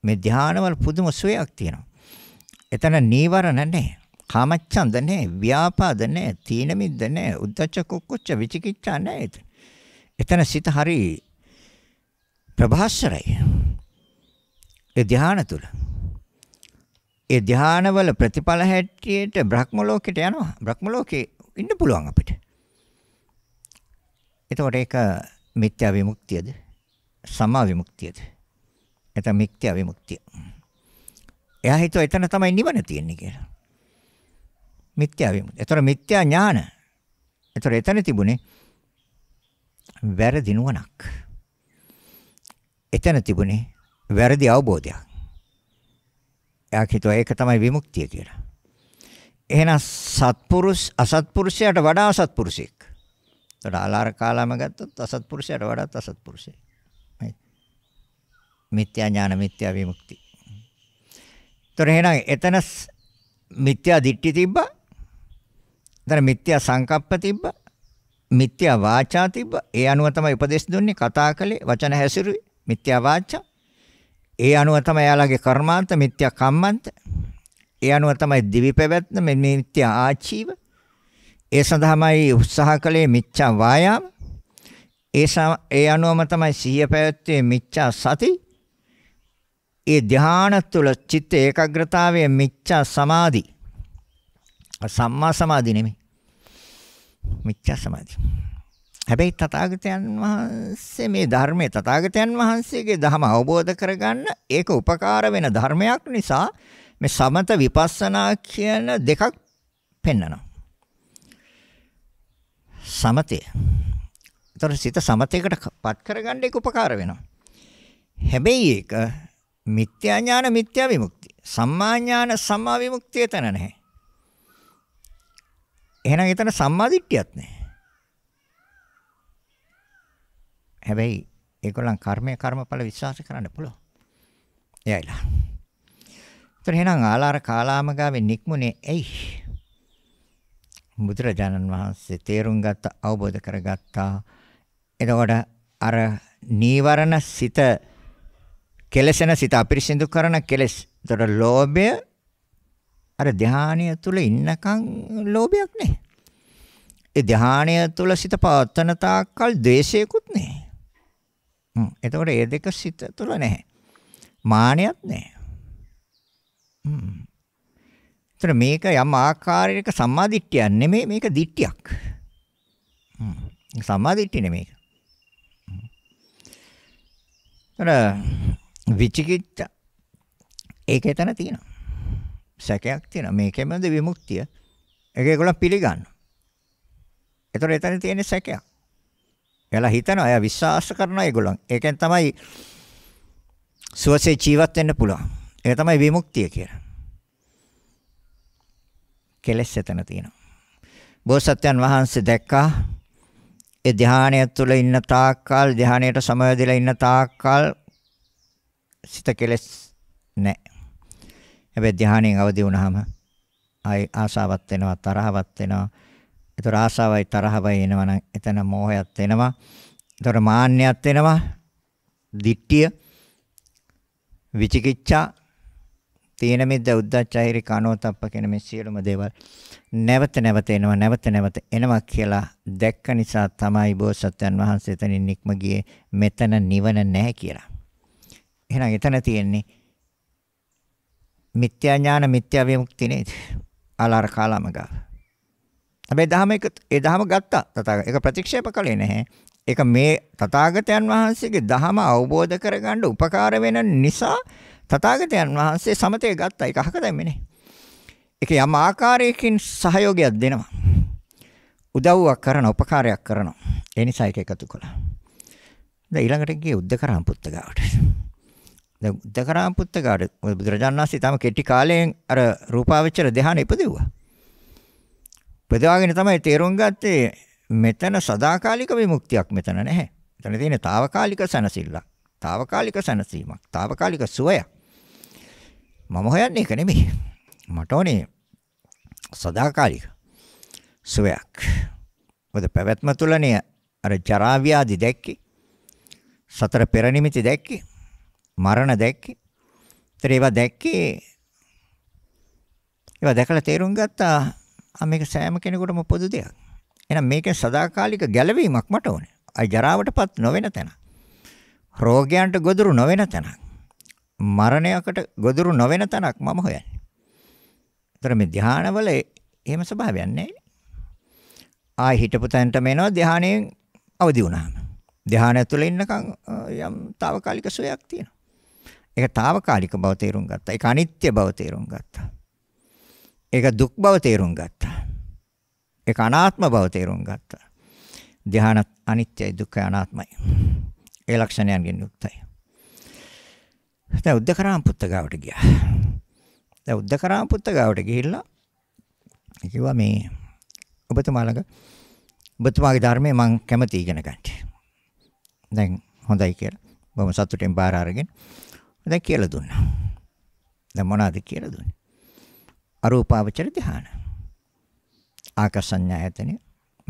මේ ධානවල පුදුම සුවයක් තියෙනවා. එතන නීවරණ නැහැ. කාමච්ඡන්ද නැහැ. ව්‍යාපාද නැහැ. තීන මිද්ද නැහැ. උද්ධච්ච කුක්කුච්ච විචිකිච්ඡා නැහැ. එතන සිත හරි ප්‍රභාස්වරයි. ඒ ධාන තුල ඒ ධානවල ප්‍රතිඵල හැටියට බ්‍රහ්ම ලෝකෙට යනවා. බ්‍රහ්ම ලෝකේ ඉන්න පුළුවන් අපිට. එතකොට ඒක මිත්‍යා විමුක්තියද? සමා විමුක්තියද? නැත්නම් මිත්‍යා විමුක්තිය. එයා හිතුව එතන තමයි නිවන තියෙන්නේ කියලා. මිත්‍යා විමුක්තිය. එතකොට මිත්‍යා ඥාන. එතකොට එතන තිබුණේ වැරදි නුවණක්. එතන තිබුණේ වැරදි අවබෝධයක්. එයා හිතුවා ඒක තමයි විමුක්තිය කියලා. එහෙනම් සත්පුරුෂ අසත්පුරුෂයට වඩා අසත්පුරුෂෙක්. ඒතකොට ආලාර කාලාම ගත්තොත් අසත්පුරුෂයට වඩාත් අසත්පුරුෂෙක්. මිත්‍යා ඥාන මිත්‍යා විමුක්ති. ඒතර එහෙනම් එතන මිත්‍යා දිට්ඨි තිබ්බා. එතන මිත්‍යා සංකප්ප තිබ්බා. මිත්‍යා වාචා තිබ්බා. ඒ අනුව තමයි උපදේශ දුන්නේ කතා කළේ වචන හැසිරුවේ. මිත්‍යා වාචා ඒ අනුව තමයි යාළගේ කර්මාන්ත මිත්‍යා කම්මන්ත. ඒ අනුව තමයි දිවි පැවැත්ම මේ මිත්‍යා ආචීව. ඒ සඳහාමයි උත්සාහ කළේ මිච්ඡා වායාම. ඒ ඒ අනුවම තමයි සිහිය පැවැත්මේ මිච්ඡා සති. ඒ ධාන තුළ චිත්ත ඒකාග්‍රතාවය මිච්ඡා සමාධි. සම්මා සමාධි නෙමෙයි. මිච්ඡා සමාධි. හැබැයි තථාගතයන් වහන්සේ මේ ධර්මයේ තථාගතයන් වහන්සේගේ ධම අවබෝධ කරගන්න ඒක උපකාර වෙන ධර්මයක් නිසා මේ සමත විපස්සනා කියන දෙකක් පෙන්නවා. සමතය. ඒතර සිත සමතයකටපත් කරගන්න ඒක උපකාර වෙනවා. හැබැයි ඒක මිත්‍යා ඥාන මිත්‍යා විමුක්තිය. සම්මා ඥාන සම්මා විමුක්තිය තන නැහැ. එහෙනම් එතන සම්මා දිට්ඨියක් නැහැ. හැබැයි ඒගොල්ලන් කර්මය කර්මඵල විශ්වාස කරන්න පුළුවන්. එයයිලා. ඒතර එහෙනම් ආලාර කාලාමගාවේ නික්මුනේ ඇයි? බුදුරජාණන් වහන්සේ තේරුම් ගත්ත අවබෝධ කරගත්තා. එතකොට අර නීවරණ සිත කෙලසන සිත අපිරිසිදු කරන කෙලස්. එතකොට ලෝභය අර ධානය තුල ඉන්නකම් ලෝභයක් නැහැ. ඒ ධානය තුල සිත පවත්තන තාක්කල් ද්වේෂයකුත් නැහැ. හ්ම්. එතකොට මේ දෙක සිත තුල නැහැ. මානයක් නැහැ. හ්ම්. එතන මේක යම් ආකාරයක සම්මාදිට්ඨියක් නෙමෙයි මේක දිට්ඨියක්. හ්ම්. සම්මාදිට්ඨිය නෙමෙයි. එතන විචිකිච්ඡ ඒක එතන තියෙනවා. සැකයක් තියෙනවා. මේකෙමද විමුක්තිය. ඒක ඒගොල්ලන් පිළිගන්නවා. එතකොට එතන තියෙන සැකයක්. එයාලා හිතනවා එයා විශ්වාස කරනවා ඒගොල්ලන්. ඒකෙන් තමයි සුවසේ ජීවත් වෙන්න පුළුවන්. ඒක තමයි විමුක්තිය කියලා. කෙලස් එතන තියෙනවා. බෝසත්යන් වහන්සේ දැක්කා ඒ ධානය තුළ ඉන්න තාක්කල් ධානයට සමවැදලා ඉන්න තාක්කල් සිත කෙලස් නැහැ. හැබැයි ධානයෙන් අවදි වුණාම ආයි ආසාවක් වෙනවා තරහවක් වෙනවා ඒතර ආසාවයි තරහවයි එනවා නම් එතන මෝහයත් එනවා. ඒතර මාන්නයත් එනවා. දිට්ඨිය විචිකිච්ඡා තීන මිද්ද උද්දච්චයිරි කනෝතප්ප කියන මේ සියලුම දේවල් නැවත නැවත එනවා නැවත නැවත එනවා කියලා දැක්ක නිසා තමයි බෝසත්යන් වහන්සේ එතනින් නික්ම ගියේ මෙතන නිවන නැහැ කියලා. එහෙනම් එතන තියෙන්නේ මිත්‍යා ඥාන මිත්‍යා විමුක්ති නේද? අලාර කාලම ගාව. හැබැයි දහම එක ඒ දහම ගත්තා තථාගත. ඒක ප්‍රතික්ෂේප කළේ නැහැ. ඒක මේ තථාගතයන් වහන්සේගේ දහම අවබෝධ කරගන්න උපකාර වෙන නිසා තථාගතයන් වහන්සේ සමතේ ගත්තා. ඒක අහක දැම්මේ ඒක යම් ආකාරයකින් සහයෝගයක් දෙනවා. උදව්වක් කරන උපකාරයක් කරනවා. ඒ නිසා ඒක එකතු කළා. දැන් ඊළඟට ගියේ උද්දකරාම් පුත්ත ගාවට. දැන් උද්දකරාම් පුත්ත ගාවට බුදුරජාණන් වහන්සේ තම කෙටි කාලයෙන් අර රූපාවචර ධ්‍යාන ඉපදෙව්වා. ප්‍රතිවාගෙන තමයි තේරුම් ගත්තේ මෙතන සදාකාලික විමුක්තියක් මෙතන නැහැ. මෙතන තියෙන తాවකාලික සැනසෙල්ලක්. తాවකාලික සැනසීමක්. తాවකාලික සුවයක්. මම හොයන්නේ ඒක නෙමෙයි. මට ඕනේ සදාකාලික සුවයක්. මොකද පැවැත්ම තුලනේ අර ජරා ව්‍යාධි දැක්කේ. සතර පෙර නිමිති දැක්කේ. මරණ දැක්කේ. ඒතර ඒවා දැක්කේ. ඒවා දැකලා තේරුම් ගත්තා මේක සෑම කෙනෙකුටම පොදු දෙයක්. එහෙනම් මේකෙන් සදාකාලික ගැලවීමක් මට ඕනේ. අයි ජරාවටපත් නොවන තැන. රෝගයන්ට ගොදුරු නොවන තැන. මරණයකට ගොදුරු නොවන තැනක් මම හොයන්නේ. ඒතර මේ ධානවල එහෙම ස්වභාවයක් නැහැ. ආයි හිටපු තැනට මේනවා ධානයෙන් අවදි වුණාම. ධානය තුළ ඉන්නකම් යම් తాවකාලික සුවයක් තියෙනවා. ඒක తాවකාලික බව තේරුම් ගත්තා. ඒක අනිත්‍ය බව තේරුම් ගත්තා. ඒක දුක් බව තේරුම් ගත්තා. ඒක අනාත්ම බව තේරුම් ගත්තා. ධානත් අනිත්‍යයි දුක්ඛයි අනාත්මයි. ඒ ලක්ෂණයන්ගෙන් යුක්තයි. දැන් උද්දකරාම පුත්ත ගාවට ගියා. දැන් උද්දකරාම පුත්ත ගාවට ගිහිල්ලා කිව්වා මේ ඔබතුමා ළඟ ඔබතුමාගේ ධර්මය මම කැමති ඉගෙන ගන්න. දැන් හොඳයි කියලා. බොහොම සතුටින් බාර අරගෙන දැන් කියලා දුන්නා. දැන් මොනවද කියලා දුන්නේ? අරූපාවචර ධානය. ආකාසඤ්ඤායතනෙ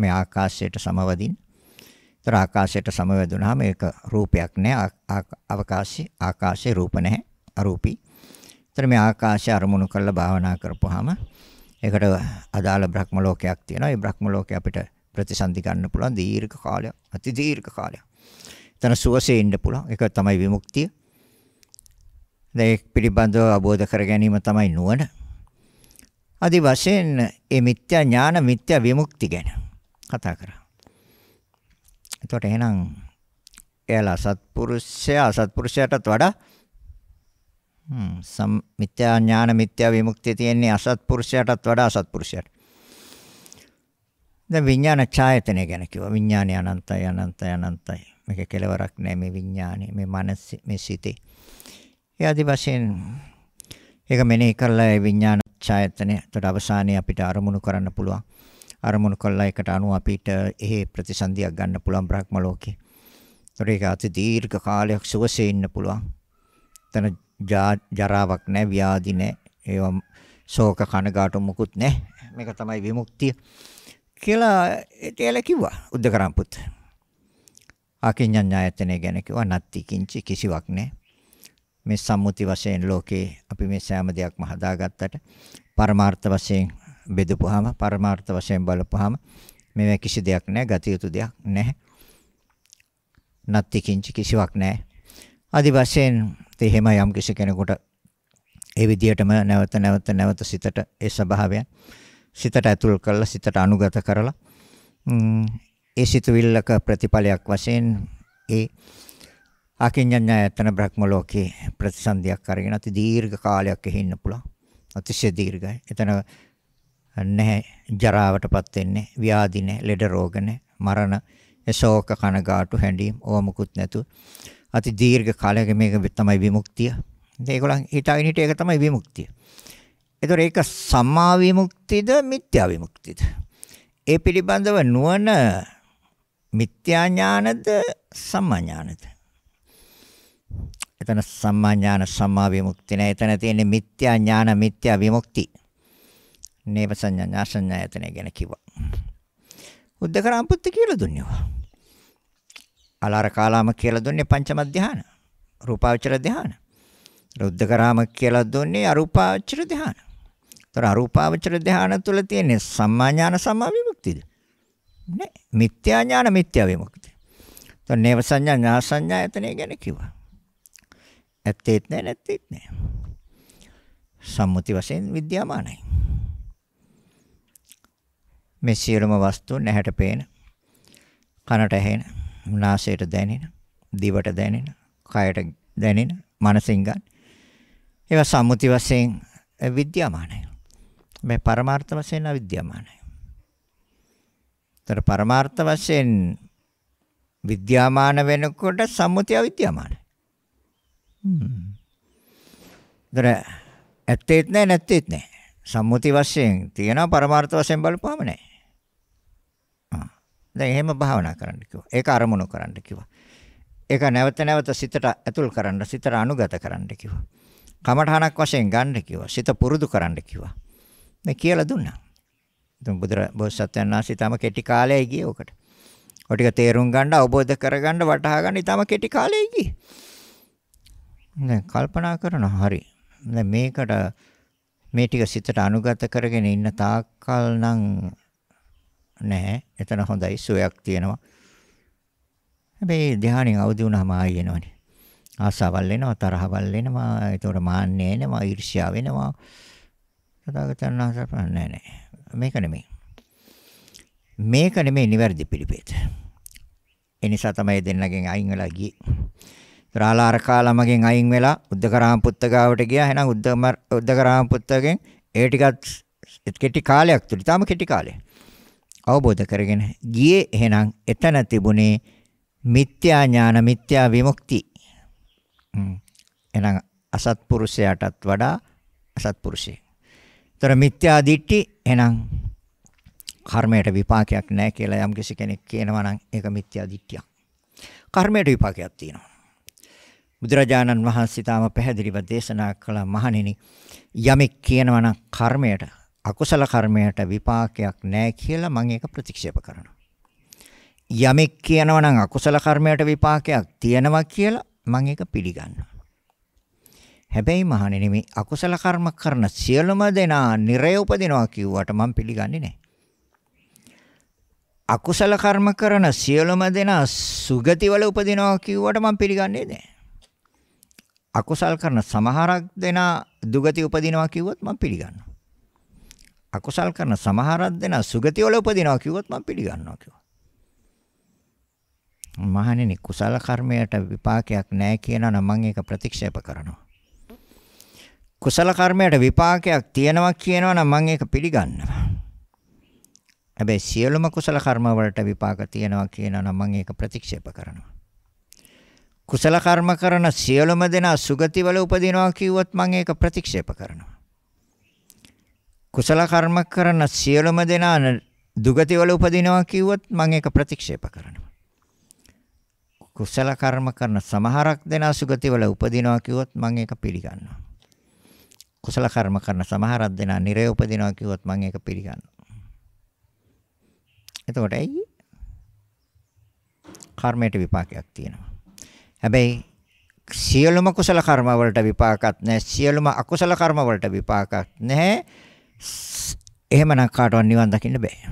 මේ ආකාශයට සමවදින. ඒතර ආකාශයට සමවැදුනහම ඒක රූපයක් නෑ. අවකාශයේ ආකාශයේ රූප නැහැ. අරූපී. ඒතර මේ ආකාශය අරමුණු කරලා භාවනා කරපුවාම ඒකට අදාළ බ්‍රහ්ම ලෝකයක් තියෙනවා. ඒ බ්‍රහ්ම ලෝකේ අපිට ප්‍රතිසන්දි ගන්න පුළුවන් දීර්ඝ කාලයක්. අති දීර්ඝ කාලයක්. එතන සුවසේ ඉන්න පුළුවන්. ඒක තමයි විමුක්තිය. දැන් පිළිබඳව අවබෝධ කර ගැනීම තමයි නුවණ. අදි වශයෙන් මේ මිත්‍යා ඥාන මිත්‍යා විමුක්ති ගැන කතා කරා. එතකොට එහෙනම් එයාලා සත්පුරුෂයා අසත්පුරුෂයාටත් වඩා හ්ම් සම් මිත්‍යා ඥාන මිත්‍යා විමුක්තිය තියෙන්නේ අසත්පුරුෂයාටත් වඩා අසත්පුරුෂයාට. දැන් විඥාන ඡායතනය ගැන කිව්වා. විඥානය අනන්තයි අනන්තයි අනන්තයි. මේක කෙලවරක් නෑ මේ විඥානේ මේ මනස මේ සිතේ. ඒ ආදි වශයෙන් ඒක මෙනෙහි කරලා ඒ විඥාන චෛතනය. එතකොට අවසානයේ අපිට අරමුණු කරන්න පුළුවන්. අරමුණු කළා එකට අනුව අපිට එහි ප්‍රතිසන්දියක් ගන්න පුළුවන් බ්‍රහ්ම ලෝකේ. එතකොට ඒක අති දීර්ඝ කාලයක් සුවසේ ඉන්න පුළුවන්. එතන ජරාවක් නැහැ, ව්‍යාධි නැහැ. ඒවා ශෝක කනගාටු මුකුත් නැහැ. මේක තමයි විමුක්තිය කියලා එතැල කිව්වා උද්දකරම් පුත්. ආකින්ඥායතනය ගැන කිව්වා නැත්ති කිංචි කිසිවක් නැහැ. මේ සම්මුති වශයෙන් ලෝකේ අපි මේ සෑම දෙයක්ම හදාගත්තට පරමාර්ථ වශයෙන් බෙදපුවාම පරමාර්ථ වශයෙන් බලපුවාම මේවා කිසි දෙයක් නැහැ ගතිය යුතු දෙයක් නැහැ නැත්ති කිංච කිසිවක් නැහැ ආදි වශයෙන් එහෙම යම් කිසි කෙනෙකුට ඒ විදිහටම නැවත නැවත නැවත සිතට ඒ ස්වභාවයන් සිතට ඇතුල් කරලා සිතට අනුගත කරලා ඒ සිතුවිල්ලක ප්‍රතිඵලයක් වශයෙන් ඒ අකින්ඥායතන බ්‍රහ්ම ලෝකේ ප්‍රතිසන්දියක් අරගෙන අති දීර්ඝ කාලයක් එහි ඉන්න පුළුවන්. අතිශය දීර්ඝයි. එතන නැහැ ජරාවටපත් වෙන්නේ, ව්‍යාධි නැහැ, ලෙඩ රෝග නැහැ, මරණ, ශෝක කනගාටු හැඬීම් ඕවා මුකුත් නැතු. අති දීර්ඝ කාලයක මේක තමයි විමුක්තිය. ඒගොල්ලන් හිතාගෙන හිටිය ඒක තමයි විමුක්තිය. ඒතොර ඒක සම්මා විමුක්තියද මිත්‍යා විමුක්තියද? ඒ පිළිබඳව නුවණ මිත්‍යා ඥානද සම්මා ඥානද? එතන සම්මා ඥාන සම්මා විමුක්ති නෑ. එතන තියෙන්නේ මිත්‍යා ඥාන මිත්‍යා විමුක්ති. නේව සංඥා ඥාසඤ්ඤා යතන ගැන කිව්වා. උද්දකරම් පුත්ති කියලා දුන්නේ. අලාර කාලාම කියලා දුන්නේ පංචම ධ්‍යාන. රූපාවචර ධ්‍යාන. රුද්දකරාම කියලා දුන්නේ අරූපාවචර ධ්‍යාන. ඒතර අරූපාවචර ධ්‍යාන තුල තියෙන්නේ සම්මා ඥාන සම්මා විමුක්තිද? නෑ. මිත්‍යා ඥාන මිත්‍යා විමුක්තිය. ඒතර නේව සංඥා ඥාසඤ්ඤා යතන ගැන කිව්වා. ඇත්තේත් නැහැ නැත්තේත් නැහැ. සම්මුති වශයෙන් විද්‍යාමානයි. මේ සියලුම වස්තු නැහැට පේන, කනට ඇහෙන, නාසයට දැනෙන, දිවට දැනෙන, කයට දැනෙන, මනසින් ගන්න. ඒවා සම්මුති වශයෙන් විද්‍යාමානයි. මේ පරමාර්ථ වශයෙන් අවිද්‍යාමානයි. ତර පරමාර්ථ වශයෙන් විද්‍යාමාන වෙනකොට සම්මුති අවිද්‍යාමානයි. දර ඇත්තේත් නැහැ නැත්තේත් නැහැ. සම්මුති වශයෙන් තියෙනවා පරමාර්ථ වශයෙන් බලපුවාම නැහැ. ආ. දැන් එහෙම භාවනා කරන්න කිව්වා. ඒක අරමුණු කරන්න කිව්වා. ඒක නැවත නැවත සිතට ඇතුල් කරන්න, සිතට අනුගත කරන්න කිව්වා. කමඨහනක් වශයෙන් ගන්න කිව්වා. සිත පුරුදු කරන්න කිව්වා. මේ කියලා දුන්නා. ඉතින් බුදුර බෝසත්යන් වහන්සේ තම කෙටි කාලයයි ගියේ ඔකට. ඔය ටික තේරුම් ගන්න, අවබෝධ කරගන්න, වටහා ගන්න ඉතම කෙටි කාලයයි ගියේ. දැන් කල්පනා කරන හරි. දැන් මේකට මේ ටික සිතට අනුගත කරගෙන ඉන්න තාක්කල් නම් නැහැ. එතන හොඳයි සුවයක් තියෙනවා. හැබැයි ධානයෙන් අවදි වුණාම ආයෙ එනවනේ. ආසාවල් එනවා, තරහවල් එනවා, ඒතකොට මාන්නය එනවා, ඊර්ෂ්‍යාව එනවා. සදාගතන ආසපන්න නැහැ නෑ. මේක නෙමෙයි. මේක නෙමෙයි නිවැරදි පිළිපෙත. ඒ නිසා තමයි දෙන්නගෙන් අයින් වෙලා ගියේ. රාලාරකා ළමගෙන් අයින් වෙලා උද්දකරාම පුත්ත ගාවට ගියා. එහෙනම් උද්දම උද්දකරාම පුත්තගෙන් ඒ ටිකත් කෙටි කාලයක් තුල තාම කෙටි කාලේ අවබෝධ කරගෙන ගියේ. එහෙනම් එතන තිබුණේ මිත්‍යා ඥාන මිත්‍යා විමුක්ති. එහෙනම් අසත්පුරුෂයාටත් වඩා අසත්පුරුෂයෙක්. ඒතර මිත්‍යා දිට්ටි එහෙනම් කර්මයට විපාකයක් නැහැ කියලා යම්කිසි කෙනෙක් කියනවා නම් ඒක මිත්‍යා දිට්ඨියක්. කර්මයට විපාකයක් තියෙනවා. බුදුරජාණන් වහන්සේ තාම පැහැදිලිව දේශනා කළ මහණෙනි යමෙක් කියනවා නම් කර්මයට අකුසල කර්මයට විපාකයක් නැහැ කියලා මම ඒක ප්‍රතික්ෂේප කරනවා. යමෙක් කියනවා නම් අකුසල කර්මයට විපාකයක් තියෙනවා කියලා මම ඒක පිළිගන්නවා. හැබැයි මහණෙනි මේ අකුසල කර්ම කරන සියලුම දෙනා නිරය උපදිනවා කිව්වට මම පිළිගන්නේ නැහැ. අකුසල කර්ම කරන සියලුම දෙනා සුගතිවල උපදිනවා කිව්වට මම පිළිගන්නේ නැහැ. අකුසල් කරන සමහරක් දෙනා දුගති උපදිනවා කිව්වොත් මම පිළිගන්නවා. අකුසල් කරන සමහරක් දෙනා සුගති වල උපදිනවා කිව්වොත් මම පිළිගන්නවා කිව්වා. මහණෙනි කුසල කර්මයට විපාකයක් නැහැ කියනවා නම් මම ඒක ප්‍රතික්ෂේප කරනවා. කුසල කර්මයට විපාකයක් තියෙනවා කියනවා නම් මම ඒක පිළිගන්නවා. හැබැයි සියලුම කුසල කර්ම වලට විපාක තියෙනවා කියනවා නම් මම ඒක ප්‍රතික්ෂේප කරනවා. කුසල කර්ම කරන සියලුම දෙනා සුගතිවල උපදිනවා කිව්වොත් මම ඒක ප්‍රතික්ෂේප කරනවා. කුසල කර්ම කරන සියලුම දෙනා දුගතිවල උපදිනවා කිව්වොත් මම ඒක ප්‍රතික්ෂේප කරනවා. කුසල කර්ම කරන සමහරක් දෙනා සුගතිවල උපදිනවා කිව්වොත් මම ඒක පිළිගන්නවා. කුසල කර්ම කරන සමහරක් දෙනා නිරය උපදිනවා කිව්වොත් මම ඒක පිළිගන්නවා. එතකොට ඇයි? කර්මයට විපාකයක් තියෙනවා. හැබැයි සියලුම කුසල කර්ම වලට විපාකත් නැහැ. සියලුම අකුසල කර්ම වලට විපාකත් නැහැ. එහෙමනම් කාටවත් නිවන් දකින්න බෑ.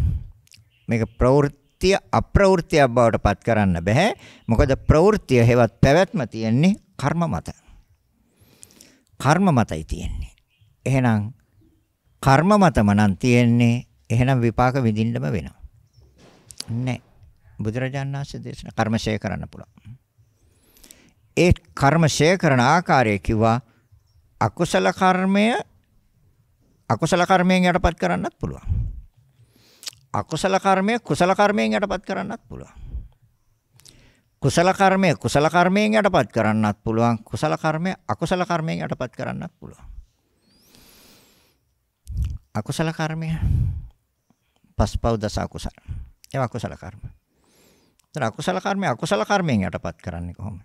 මේක ප්‍රවෘත්ති අප්‍රවෘත්තියක් බවට පත් කරන්න බෑ. මොකද ප්‍රවෘත්තිය හේවත් පැවැත්ම තියෙන්නේ කර්ම මත. කර්ම මතයි තියෙන්නේ. එහෙනම් කර්ම මතම නම් තියෙන්නේ එහෙනම් විපාක විඳින්නම වෙනවා. නැහැ. බුදුරජාණන් වහන්සේ දේශනා කර්මශය කරන්න පුළුවන්. ඒ කර්ම ෂය කරන ආකාරය කිව්වා අකුසල කර්මය අකුසල කර්මයෙන් යටපත් කරන්නත් පුළුවන්. අකුසල කර්මය කුසල කර්මයෙන් යටපත් කරන්නත් පුළුවන්. කුසල කර්මය කුසල කර්මයෙන් යටපත් කරන්නත් පුළුවන්. කුසල කර්මය අකුසල කර්මයෙන් යටපත් කරන්නත් පුළුවන්. අකුසල කර්මය පස්පව් දස අකුසල. ඒවා අකුසල කර්ම. ඒතර අකුසල කර්මය අකුසල කර්මයෙන් යටපත් කරන්නේ කොහොමද?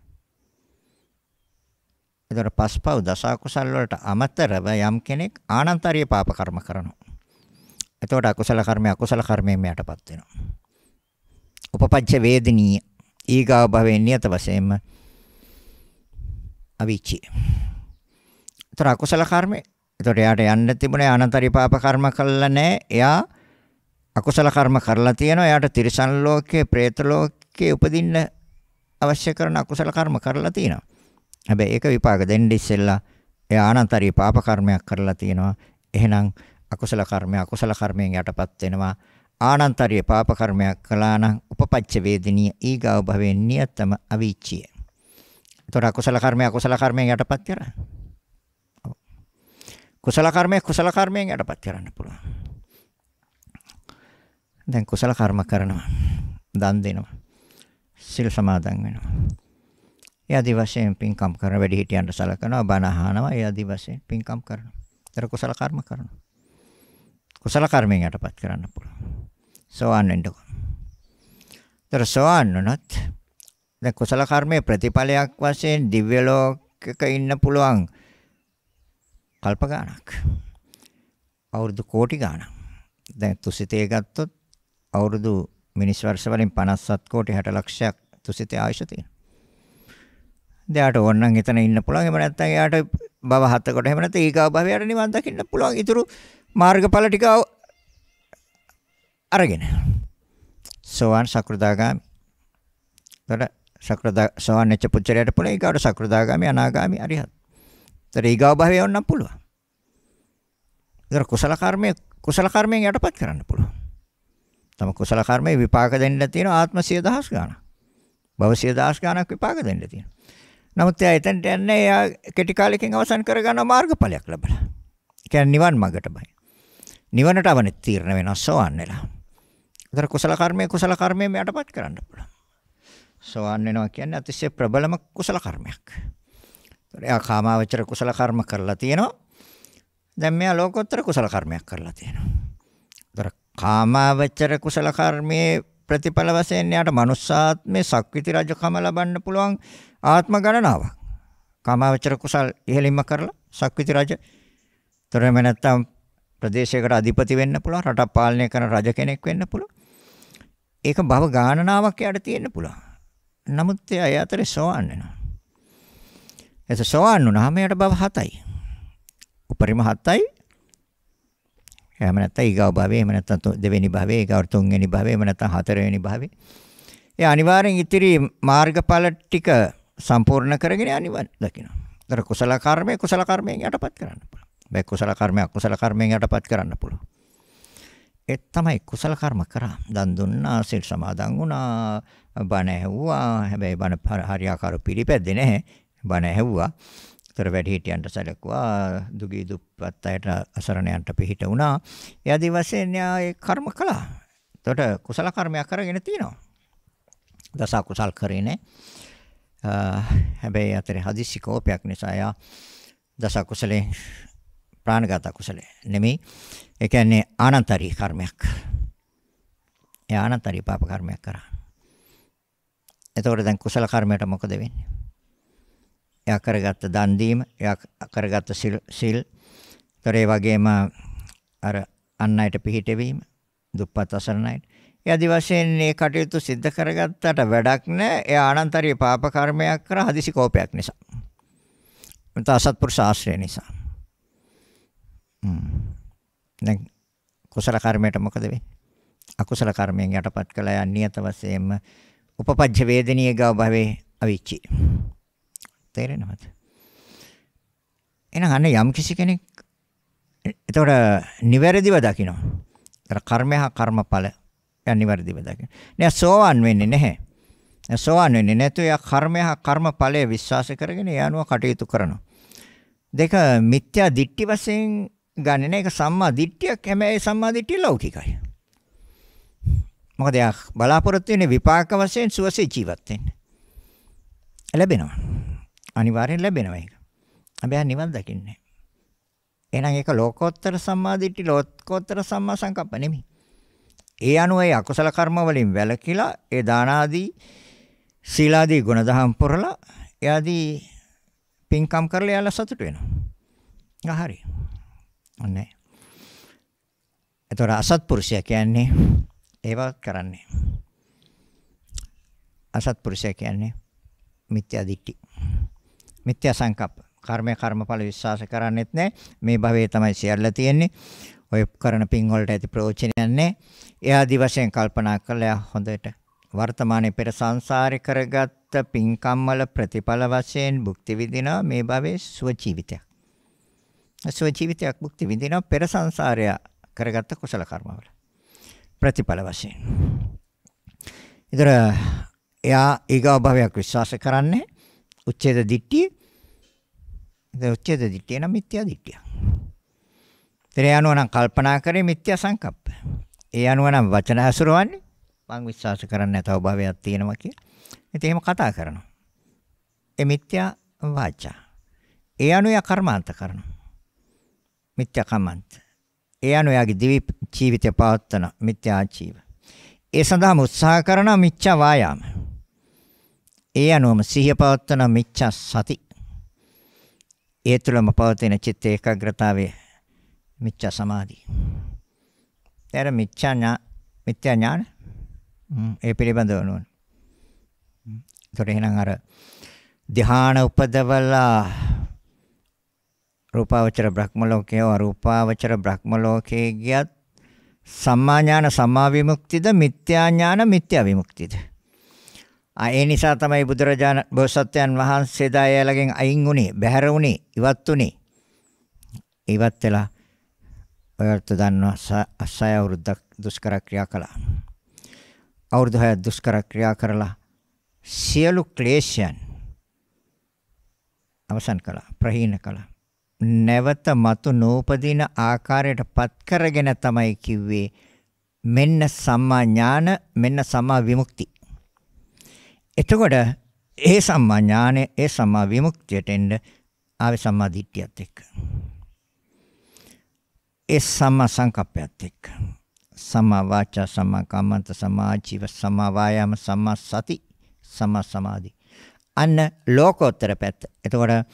එතකොට පස්පව් දසකුසල් වලට අමතරව යම් කෙනෙක් ආනන්තරීය පාප කර්ම කරනවා. එතකොට අකුසල කර්මය අකුසල කර්මයෙන් යටපත් වෙනවා. උපපච්ච වේදිනී ඊගාව භවෙන් නියත වශයෙන්ම අවීචි. ඒතර අකුසල කර්මේ. ඒතර එයාට යන්න තිබුණේ අනතරි පාප කර්ම කළා නෑ. එයා අකුසල කර්ම කරලා තියෙනවා. එයාට තිරිසන් ලෝකේ, പ്രേත ලෝකේ උපදින්න අවශ්‍ය කරන අකුසල කර්ම කරලා තියෙනවා. හැබැයි ඒක විපාක දෙන්න ඉස්සෙල්ලා එයා අනන්තරී පාප කර්මයක් කරලා තිනවා. එහෙනම් අකුසල කර්මය අකුසල කර්මයෙන් යටපත් වෙනවා. ආනන්තරී පාප කර්මයක් කළා නම් උපපච්ච වේදිනිය ඊගාව භවෙන් නියතම අවීචිය. ඒතර අකුසල කර්මය අකුසල කර්මයෙන් යටපත් කරා. කුසල කර්මය කුසල කර්මයෙන් යටපත් කරන්න පුළුවන්. දැන් කුසල කර්ම කරනවා. දන් දෙනවා. සිල් සමාදන් වෙනවා. ඒ আদি වශයෙන් පින්කම් කරන වැඩි හිටියන්ට සලකනවා බණ අහනවා ඒ আদি වශයෙන් පින්කම් කරනවා. ඒතර කුසල කර්ම කරනවා. කුසල කර්මයෙන් යටපත් කරන්න පුළුවන්. සෝවාන් වෙන්නකො. ඒතර සෝවාන් වුණත් දැන් කුසල කර්මයේ ප්‍රතිඵලයක් වශයෙන් දිව්‍ය ලෝකයක ඉන්න පුළුවන් කල්ප ගාණක්. අවුරුදු කෝටි ගාණක්. දැන් තුසිතේ ගත්තොත් අවුරුදු මිනිස් වර්ෂ වලින් 57 කෝටි 60 ලක්ෂයක් තුසිතේ ආයුෂ තියෙනවා. එයාට ඕන නම් එතන ඉන්න පුළුවන්. එහෙම නැත්නම් එයාට භව හතකට එහෙම නැත්නම් ඊගාව භවයට නිවන් දකින්න පුළුවන්. ඊතුරු මාර්ගඵල ටික අරගෙන. සෝවාන් සකෘදාගාමි. ඒතර සකෘදා සෝවාන් නැච්ච පුච්චරයට පුළුවන් ඊගාවට සකෘදාගාමි අනාගාමි අරිහත්. ඒතර ඊගාව භවය ඕන නම් පුළුවන්. ඒතර කුසල කර්මයේ කුසල කර්මයෙන් යටපත් කරන්න පුළුවන්. තම කුසල කර්මයේ විපාක දෙන්න තියෙන ආත්ම 10000 ගාණක්. භව 10000 ගාණක් විපාක දෙන්න තියෙනවා. නමුත් එයා එතනට යන්නේ එයා කෙටි කාලෙකින් අවසන් කරගන්න මාර්ගඵලයක් ලැබලා. ඒ කියන්නේ නිවන් මාර්ගට බයි. නිවනට අවනේ තීරණ වෙනවා සෝවන් වෙලා. ඒතර කුසල කර්මය කුසල කර්මයෙන් යටපත් කරන්න පුළුවන්. සෝවන් වෙනවා කියන්නේ අතිශය ප්‍රබලම කුසල කර්මයක්. ඒතර එයා කාමාවචර කුසල කර්ම කරලා තියෙනවා. දැන් මෙයා ලෝකෝත්තර කුසල කර්මයක් කරලා තියෙනවා. ඒතර කාමාවචර කුසල කර්මයේ ප්‍රතිඵල වශයෙන් යාට මනුස්සාත්මේ සක්විති රජකම ලබන්න පුළුවන් ආත්ම ගණනාවක්. කාමාවචර කුසල් ඉහළින්ම කරලා සක්විති රජ. ତොරම නැත්තම් ප්‍රදේශයකට අධිපති වෙන්න පුළුවන්, රටක් පාලනය කරන රජ කෙනෙක් වෙන්න පුළුවන්. ඒක භව ගණනාවක් යට තියෙන්න පුළුවන්. නමුත් එයා අතරේ සෝවන් වෙනවා. එතකොට සෝවන් වුණාම එයාට භව 7යි. උපරිම 7යි. එහෙම නැත්නම් ඊගාව භවයේ, එහෙම නැත්නම් දෙවෙනි භවයේ, ඊගාව තුන්වෙනි භවයේ, එහෙම නැත්නම් හතරවෙනි භවයේ. ඒ අනිවාර්යෙන් ඉතිරි මාර්ගඵල ටික සම්පූර්ණ කරගෙන අනිවන් දකිනවා. ඒතර කුසල කර්මය කුසල කර්මයෙන් යටපත් කරන්න පුළුවන්. මේ කුසල කර්මය අකුසල කර්මයෙන් යටපත් කරන්න පුළුවන්. ඒ තමයි කුසල කර්ම කරා. දන් දුන්නා, සිල් සමාදන් වුණා, බණ ඇහුවා. හැබැයි බණ හරියාකාර පිළිපැද්දේ නැහැ. බණ ඇහුවා. ඒතර වැඩි හිටියන්ට සැලකුවා, දුගී දුප්පත් අයට අසරණයන්ට පිහිට වුණා. ඒ ආදි වශයෙන් න්යාය කර්ම කළා. එතකොට කුසල කර්මයක් කරගෙන තියෙනවා. දස කුසල් කරේ නැහැ. හැබැයි අතරේ හදිස්සි කෝපයක් නිසා යා දස කුසලේ ප්‍රාණඝාත කුසලේ නෙමෙයි. ඒ කියන්නේ ආනන්තරී කර්මයක්. ඒ ආනන්තරී පාප කර්මයක් කරා. එතකොට දැන් කුසල කර්මයට මොකද වෙන්නේ? එයා කරගත්ත දන් දීම, එයා කරගත්ත සිල් සිල්. ඒතර ඒ වගේම අර අන් අයට පිහිටවීම, දුප්පත් අසරණයිට ඒ আদি වශයෙන් මේ කටයුතු සිද්ධ කරගත්තට වැඩක් නැහැ. ඒ ආනන්තරිය පාප කර්මයක් කර හදිසි කෝපයක් නිසා. මත අසත්පුරුෂ ආශ්‍රය නිසා. හ්ම්. දැන් කුසල කර්මයට මොකද වෙන්නේ? අකුසල කර්මයෙන් යටපත් කළා යන නියත වශයෙන්ම උපපජ්ජ වේදනීය ගව භවේ අවිච්චි. තේරෙනවද? එහෙනම් අන්න යම් කිසි කෙනෙක් එතකොට නිවැරදිව දකිනවා. ඒතර කර්මය හා කර්මඵල එයා නිවැරදිව දකින. එයා සෝවන් වෙන්නේ නැහැ. එයා සෝවන් වෙන්නේ නැතු එයා කර්මය හා කර්මඵලය විශ්වාස කරගෙන ඒ අනුව කටයුතු කරනවා. දෙක මිත්‍යා දිට්ටි වශයෙන් ගන්න නෑ. ඒක සම්මා දිට්ටියක්. හැබැයි සම්මා දිට්ටිය ලෞකිකයි. මොකද එයා බලාපොරොත්තු වෙන්නේ විපාක වශයෙන් සුවසේ ජීවත් වෙන්න. ලැබෙනවා. අනිවාර්යෙන් ලැබෙනවා ඒක. හැබැයි නිවන් දකින්නේ. එහෙනම් ඒක ලෝකෝත්තර සම්මාදිට්ඨි ලෝකෝත්තර සම්මා සංකප්ප නෙමෙයි. ඒ අනුව ඒ අකුසල කර්ම වලින් වැළකීලා ඒ දාන ආදී සීලාදී ගුණධම් පුරලා එයාදී පින්කම් කරලා එයාලා සතුට වෙනවා. හරි. අනේ. ඒතර අසත්පුරුෂය කියන්නේ ඒවත් කරන්නේ. අසත්පුරුෂය කියන්නේ මිත්‍යා දිට්ඨි. මිත්‍යා සංකප්ප. කර්මය කර්මඵල විශ්වාස කරන්නේත් නැහැ. මේ භවයේ තමයි සියල්ල තියෙන්නේ. ඔය කරන පින් වලට ඇති ප්‍රයෝජනයක් නැහැ. එයා දි වශයෙන් කල්පනා කළා හොඳට වර්තමානයේ පෙර සංසාරේ කරගත්ත පින්කම් වල ප්‍රතිඵල වශයෙන් භුක්ති විඳිනවා මේ භවයේ සුව ජීවිතයක්. සුව ජීවිතයක් භුක්ති විඳිනවා පෙර සංසාරය කරගත්ත කුසල කර්ම වල ප්‍රතිඵල වශයෙන්. ඉතර එයා ඊගව භවයක් විශ්වාස කරන්නේ උච්ඡේද දිට්ඨිය. ඒ උච්ඡේද දිට්ඨිය නම් මිත්‍යා දිට්ඨියක්. පෙර යනුව නම් කල්පනා කරේ මිත්‍යා සංකප්ප. ඒ අනුව නම් වචන හසුරවන්නේ මං විශ්වාස කරන්නේ නැතව භවයක් තියෙනවා කියලා. ඉතින් එහෙම කතා කරනවා. ඒ මිත්‍යා වාචා. ඒ අනුව යා කර්මාන්ත කරනවා. මිත්‍යා කමන්ත. ඒ අනුව යාගේ දිවි ජීවිතය පවත්වන මිත්‍යා ජීව. ඒ සඳහාම උත්සාහ කරන මිත්‍යා වායාම. ඒ අනුවම සිහිය පවත්වන මිත්‍යා සති. ඒ තුළම පවතින චිත්ත ඒකාග්‍රතාවයේ මිච්ඡා සමාධිය. ඒර මිච්ඡා ඥා මිත්‍යා ඥාන ඒ පිළිබඳව නෝන. ඒතකොට එහෙනම් අර ධ්‍යාන උපදවලා රූපාවචර බ්‍රහ්ම ලෝකේ අරූපාවචර බ්‍රහ්ම ලෝකේ ගියත් සම්මා ඥාන සම්මා විමුක්තිද මිත්‍යා ඥාන මිත්‍යා විමුක්තිද ඒ නිසා තමයි බුදුරජාණන් බෝසත්යන් වහන්සේ දායලගෙන් අයින් වුණේ, බැහැර වුණේ, ඉවත් වුණේ. ඉවත් වෙලා ඔයාලට දන්නවා අසය අවුරුද්දක් දුෂ්කර ක්‍රියා කළා. අවුරුදු 6ක් දුෂ්කර ක්‍රියා කරලා සියලු ක්ලේශයන් අවසන් කළා ප්‍රහීන කළා. නැවත మతు නූපදින ආකාරයට පත් කරගෙන තමයි කිව්වේ මෙන්න සම්මා ඥාන මෙන්න සම්මා විමුක්ති. එතකොට ඒ සම්මා ඥානය ඒ සම්මා විමුක්තියට එන්න ආවේ සම්මා දිට්ඨියත් එක්ක. ඒ සම්මා සංකප්පයත් එක්ක සම්මා වාචා සම්මා කම්මන්ත සම්මා ජීව සම්මා වායාම සම්මා සති සම්මා සමාධි අන්න ලෝකෝත්තර පැත්ත. එතකොට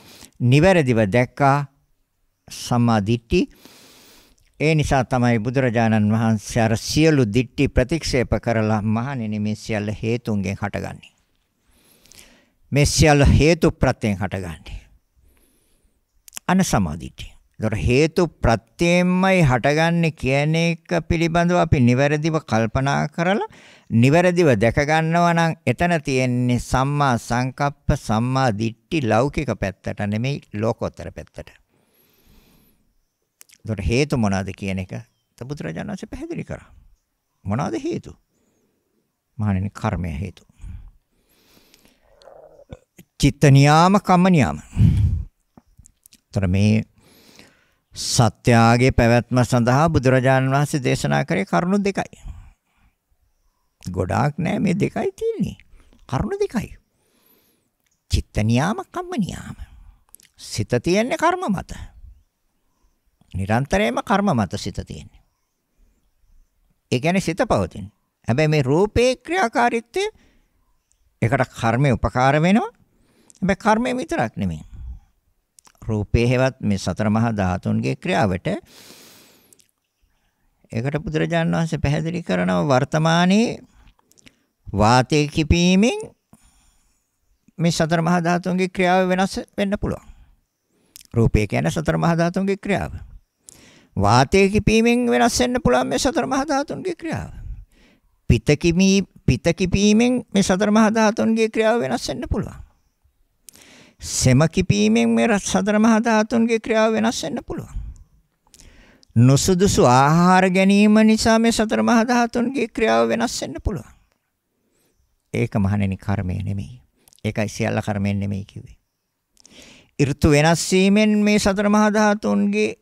නිවැරදිව දැක්කා සම්මා දිට්ඨි ඒ නිසා තමයි බුදුරජාණන් වහන්සේ අර සියලු දිට්ටි ප්‍රතික්ෂේප කරලා මහණෙනි මේ සියල්ල හේතුන්ගෙන් හටගන්නේ. මේ සියල්ල හේතු ප්‍රත්‍යයෙන් හටගන්නේ. අන සමාධිට්ඨිය. ඒතර හේතු ප්‍රත්‍යයෙන්මයි හටගන්නේ කියන එක පිළිබඳව අපි නිවැරදිව කල්පනා කරලා නිවැරදිව දැක ගන්නවා නම් එතන තියෙන්නේ සම්මා සංකප්ප සම්මා දිට්ඨි ලෞකික පැත්තට නෙමෙයි ලෝකෝත්තර පැත්තට. ඒතර හේතු මොනවාද කියන එක බුදුරජාණන් වහන්සේ පැහැදිලි කරා. මොනවාද හේතු? මහණෙනි කර්මය හේතු. චිත්ත නියාම කම්ම නියාම. ඒතර මේ සත්‍යාගේ පැවැත්ම සඳහා බුදුරජාණන් වහන්සේ දේශනා කරේ කරුණු දෙකයි. ගොඩාක් නෑ මේ දෙකයි තියෙන්නේ. කරුණු දෙකයි. චිත්ත නියාම කම්ම නියාම. සිත තියෙන්නේ කර්ම මත. නිරන්තරයෙන්ම කර්ම මත සිත තියෙන්නේ. ඒ කියන්නේ සිත පවතින. හැබැයි මේ රූපේ ක්‍රියාකාරීත්වය ඒකට කර්මය උපකාර වෙනවා. හැබැයි කර්මය විතරක් නෙමෙයි. රූපේ හැවත් මේ සතර මහා ධාතුන්ගේ ක්‍රියාවට ඒකට බුදුරජාණන් වහන්සේ පැහැදිලි කරනවා වර්තමානයේ වාතයේ කිපීමෙන් මේ සතර මහා ධාතුන්ගේ ක්‍රියාව වෙනස් වෙන්න පුළුවන්. රූපය කියන්නේ සතර මහා ධාතුන්ගේ ක්‍රියාව. වාතයේ කිපීමෙන් වෙනස් වෙන්න පුළුවන් මේ සතර මහා ධාතුන්ගේ ක්‍රියාව. පිත කිමී පිත කිපීමෙන් මේ සතර මහා ධාතුන්ගේ ක්‍රියාව වෙනස් වෙන්න පුළුවන්. සෙම කිපීමෙන් මේ සතර මහා ධාතුන්ගේ ක්‍රියාව වෙනස් වෙන්න පුළුවන්. නොසුදුසු ආහාර ගැනීම නිසා මේ සතර මහා ධාතුන්ගේ ක්‍රියාව වෙනස් වෙන්න පුළුවන්. ඒක මහණෙනි කර්මය නෙමෙයි. ඒකයි සියල්ල කර්මයෙන් නෙමෙයි කිව්වේ. ඍතු වෙනස් වීමෙන් මේ සතර මහා ධාතුන්ගේ